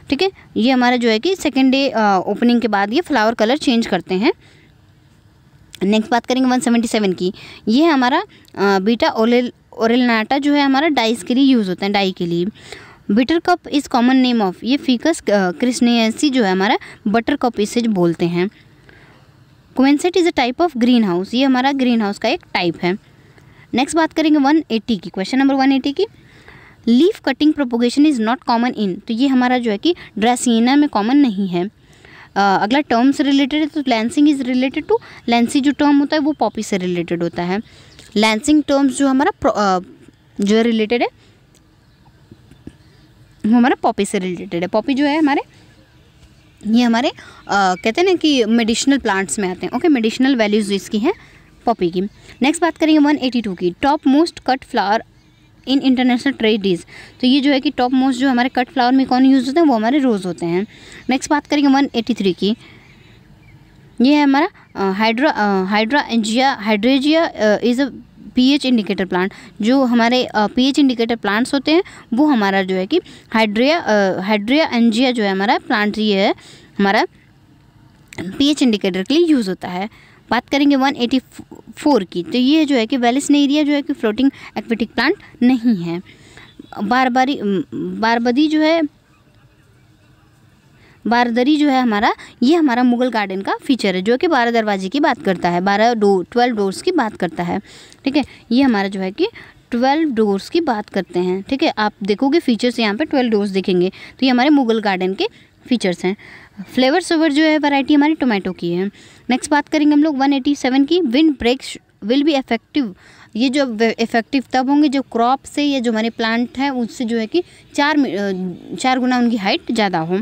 ठीक है ये हमारा जो है कि सेकेंड डे ओपनिंग के बाद ये फ्लावर कलर चेंज करते हैं नेक्स्ट बात करेंगे 177 की ये हमारा बीटा ओरेल ओरेलनाटा जो है हमारा डाइस के लिए यूज़ होता है डाई के लिए buttercup is common name of ये फीकस क्रिस्नेसी जो है हमारा बटर कप इसे बोलते हैं quonset is a type of greenhouse ये हमारा ग्रीन हाउस का एक टाइप है नेक्स्ट बात करेंगे 180 की क्वेश्चन नंबर 180 की leaf cutting propagation is not common in तो ये हमारा जो है कि ड्रेसिना में कॉमन नहीं है uh, अगला टर्म्स रिलेटेड है तो लैंसिंग इज़ रिलेटेड टू लेंसी जो टर्म होता है वो पॉपी से रिलेटेड होता है लैंसिंग टर्म्स जो हमारा uh, जो रिलेटेड है वो हमारा पॉपी से रिलेटेड है पॉपी जो है हमारे ये हमारे आ, कहते हैं ना कि मेडिसिनल प्लांट्स में आते हैं ओके मेडिसिनल वैल्यूज़ इसकी हैं पॉपी की नेक्स्ट बात करेंगे वन एटी टू की topmost cut flower in international trade डीज तो ये जो है कि टॉप मोस्ट जो हमारे कट फ्लावर में कौन यूज़ होते हैं वो हमारे रोज़ होते हैं नेक्स्ट बात करेंगे वन एटी थ्री की ये है हमारा hydra hydrangea hydrangea is a pH indicator plant जो हमारे पीएच इंडिकेटर प्लांट्स होते हैं वो हमारा जो है कि हाइड्रिया हाइड्रिया एनजिया जो है हमारा प्लांट ये है हमारा पीएच इंडिकेटर के लिए यूज़ होता है बात करेंगे 184 की तो ये जो है कि वेलिसन एरिया जो है कि फ्लोटिंग एक्वेटिक प्लांट नहीं है बारबारी बारबदी जो है बारदरी जो है हमारा ये हमारा मुगल गार्डन का फीचर है जो कि बारह दरवाजे की बात करता है बारह डो ट्वेल्व डोर्स की बात करता है ठीक है ये हमारा जो है कि ट्वेल्व डोर्स की बात करते हैं ठीक है आप देखोगे फीचर्स यहाँ पर ट्वेल्व डोर्स दिखेंगे तो ये हमारे मुगल गार्डन के फीचर्स हैं फ्लेवर सोवर जो है वैरायटी हमारी टोमेटो की है नेक्स्ट बात करेंगे हम लोग 187 की windbreaks will be effective ये जो इफेक्टिव तब होंगे जो क्रॉप से या जो हमारे प्लांट हैं उससे जो है कि चार चार गुना उनकी हाइट ज़्यादा हो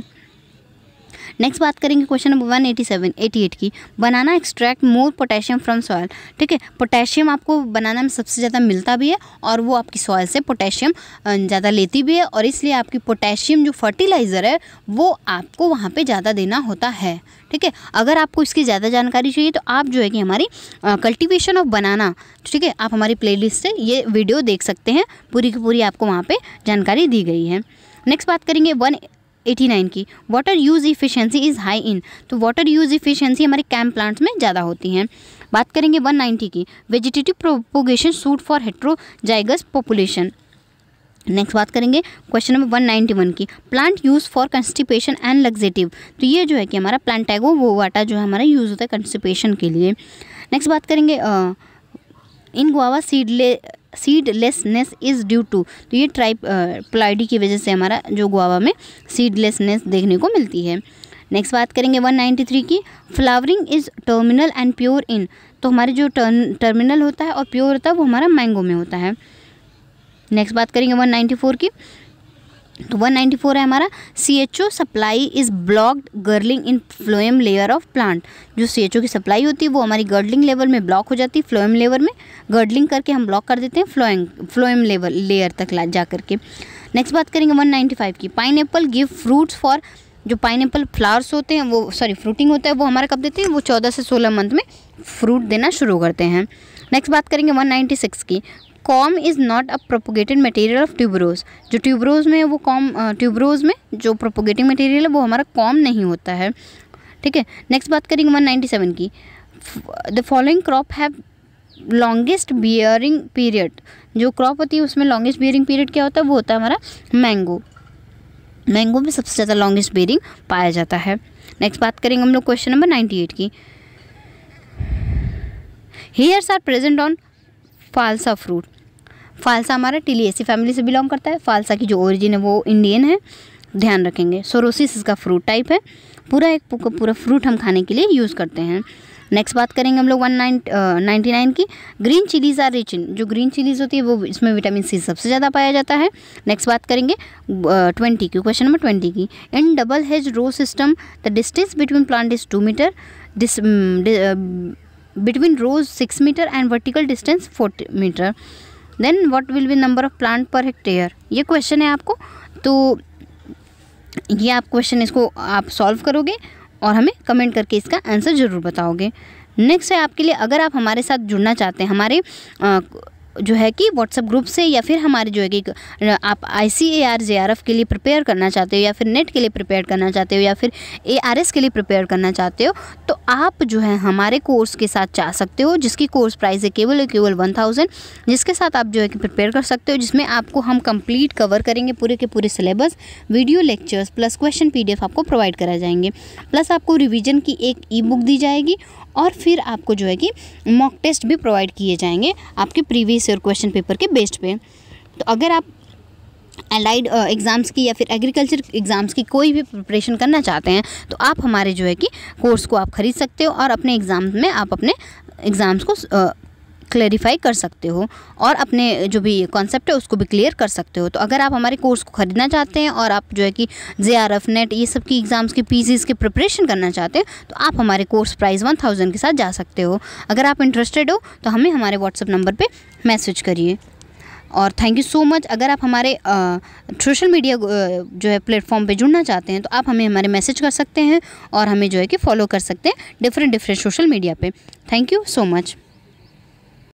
नेक्स्ट बात करेंगे question number one eighty seven eighty eight की banana extract more potassium from soil ठीक है पोटेशियम आपको बनाना में सबसे ज़्यादा मिलता भी है और वो आपकी सॉयल से पोटेशियम ज़्यादा लेती भी है और इसलिए आपकी पोटेशियम जो फर्टिलाइज़र है वो आपको वहाँ पर ज़्यादा देना होता है ठीक है अगर आपको इसकी ज़्यादा जानकारी चाहिए तो आप जो है कि हमारी कल्टिवेशन ऑफ बनाना ठीक है आप हमारी प्लेलिस्ट से ये वीडियो देख सकते हैं पूरी की पूरी आपको वहाँ पे जानकारी दी गई है नेक्स्ट बात करेंगे वन 89 की water use efficiency is high in तो वाटर यूज़ इफ़िशेंसी हमारे कैम्प प्लांट्स में ज़्यादा होती हैं बात करेंगे 190 की vegetative propagation suit for heterozygous population next बात करेंगे क्वेश्चन नंबर 191 की plant use for constipation and laxative तो ये जो है कि हमारा प्लांट है वो वाटर जो है हमारा यूज़ होता है कंस्टिपेशन के लिए नेक्स्ट बात करेंगे uh, in guava seedle seedlessness is due to तो ये ट्राइप प्लाइडी की वजह से हमारा जो गुआवा में सीडलेसनेस देखने को मिलती है नेक्स्ट बात करेंगे 193 की flowering is terminal and pure in तो हमारे जो टर्मिनल होता है और प्योर होता है वो हमारा मैंगो में होता है नेक्स्ट बात करेंगे 194 की तो 194 है हमारा C H O supply is blocked girdling in phloem layer of plant जो सी एच ओ की सप्लाई होती है वो हमारी गर्डलिंग लेवल में ब्लॉक हो जाती है फ्लोएम लेवल में गर्डलिंग करके हम ब्लॉक कर देते हैं फ्लोइंग फ्लोएम लेवल लेयर तक ला जा करके नेक्स्ट बात करेंगे 195 की पाइन गिव फ्रूट्स फॉर जो पाइन फ्लावर्स होते हैं वो सॉरी फ्रूटिंग होता है वो हमारा कब देते हैं वो चौदह से सोलह मंथ में फ्रूट देना शुरू करते हैं नेक्स्ट बात करेंगे 196 की corm is not a propagated material of tuberose जो ट्यूबरोज में वो कॉम ट्यूबरोज में जो प्रोपोगेटिंग मटेरियल है वो हमारा कॉम नहीं होता है ठीक है नेक्स्ट बात करेंगे सेवन की the following crop have longest bearing period जो क्रॉप होती है उसमें लॉन्गेस्ट बियरिंग पीरियड क्या होता है वो होता है हमारा मैंगो मैंगो में सबसे ज़्यादा लॉन्गेस्ट बियरिंग पाया जाता है नेक्स्ट बात करेंगे हम लोग क्वेश्चन नंबर नाइन्टी एट की hairs are present on phalsa fruit phalsa हमारा टिलियसी फैमिली से बिलोंग करता है फालसा की जो ओरिजिन है वो इंडियन है ध्यान रखेंगे सोरोसिस इसका फ्रूट टाइप है पूरा एक पूरा फ्रूट हम खाने के लिए यूज़ करते हैं नेक्स्ट बात करेंगे हम लोग वन नाइन नाइन्टी नाइन की green chillies are rich in जो ग्रीन चिलीज़ होती है वो इसमें विटामिन सी सबसे ज़्यादा पाया जाता है नेक्स्ट बात करेंगे ट्वेंटी की क्वेश्चन नंबर ट्वेंटी की in double hedge row system the distance between plant is two metre dis between rows six metre and vertical distance forty metre then what will be number of plant per hectare ये question है आपको तो ये आप question इसको आप solve करोगे और हमें कमेंट करके इसका आंसर ज़रूर बताओगे नेक्स्ट है आपके लिए अगर आप हमारे साथ जुड़ना चाहते हैं हमारे आ, जो है कि व्हाट्सएप ग्रुप से या फिर हमारे जो है कि आप I C A R J R F के लिए प्रिपेयर करना चाहते हो या फिर नेट के लिए प्रिपेयर करना चाहते हो या फिर ए आर एस के लिए प्रिपेयर करना चाहते हो तो आप जो है हमारे कोर्स के साथ जा सकते हो जिसकी कोर्स प्राइस है केवल केवल वन थाउजेंड जिसके साथ आप जो है कि प्रिपेयर कर सकते हो जिसमें आपको हम कंप्लीट कवर करेंगे पूरे के पूरे syllabus video lectures plus question पी आपको प्रोवाइड कराए जाएंगे प्लस आपको रिविजन की एक ई बुक दी जाएगी और फिर आपको जो है कि मॉक टेस्ट भी प्रोवाइड किए जाएंगे आपके प्रीवियस ईयर क्वेश्चन पेपर के बेस्ड पे तो अगर आप एलाइड एग्ज़ाम्स की या फिर एग्रीकल्चर एग्ज़ाम्स की कोई भी प्रिपरेशन करना चाहते हैं तो आप हमारे जो है कि कोर्स को आप ख़रीद सकते हो और अपने एग्ज़ाम में आप अपने एग्ज़ाम्स को क्लेरिफाई कर सकते हो और अपने जो भी कॉन्सेप्ट है उसको भी क्लियर कर सकते हो तो अगर आप हमारे कोर्स को ख़रीदना चाहते हैं और आप जो है कि जे आर एफ नेट ये सब की एग्ज़ाम्स की पी की प्रिपरेशन करना चाहते हैं तो आप हमारे कोर्स प्राइस वन थाउजेंड के साथ जा सकते हो अगर आप इंटरेस्टेड हो तो हमें हमारे व्हाट्सअप नंबर पर मैसेज करिए और थैंक यू सो मच अगर आप हमारे सोशल मीडिया जो है प्लेटफॉर्म पे जुड़ना चाहते हैं तो आप हमें हमारे मैसेज कर सकते हैं और हमें जो है कि फॉलो कर सकते हैं डिफरेंट डिफरेंट सोशल मीडिया पे थैंक यू सो मच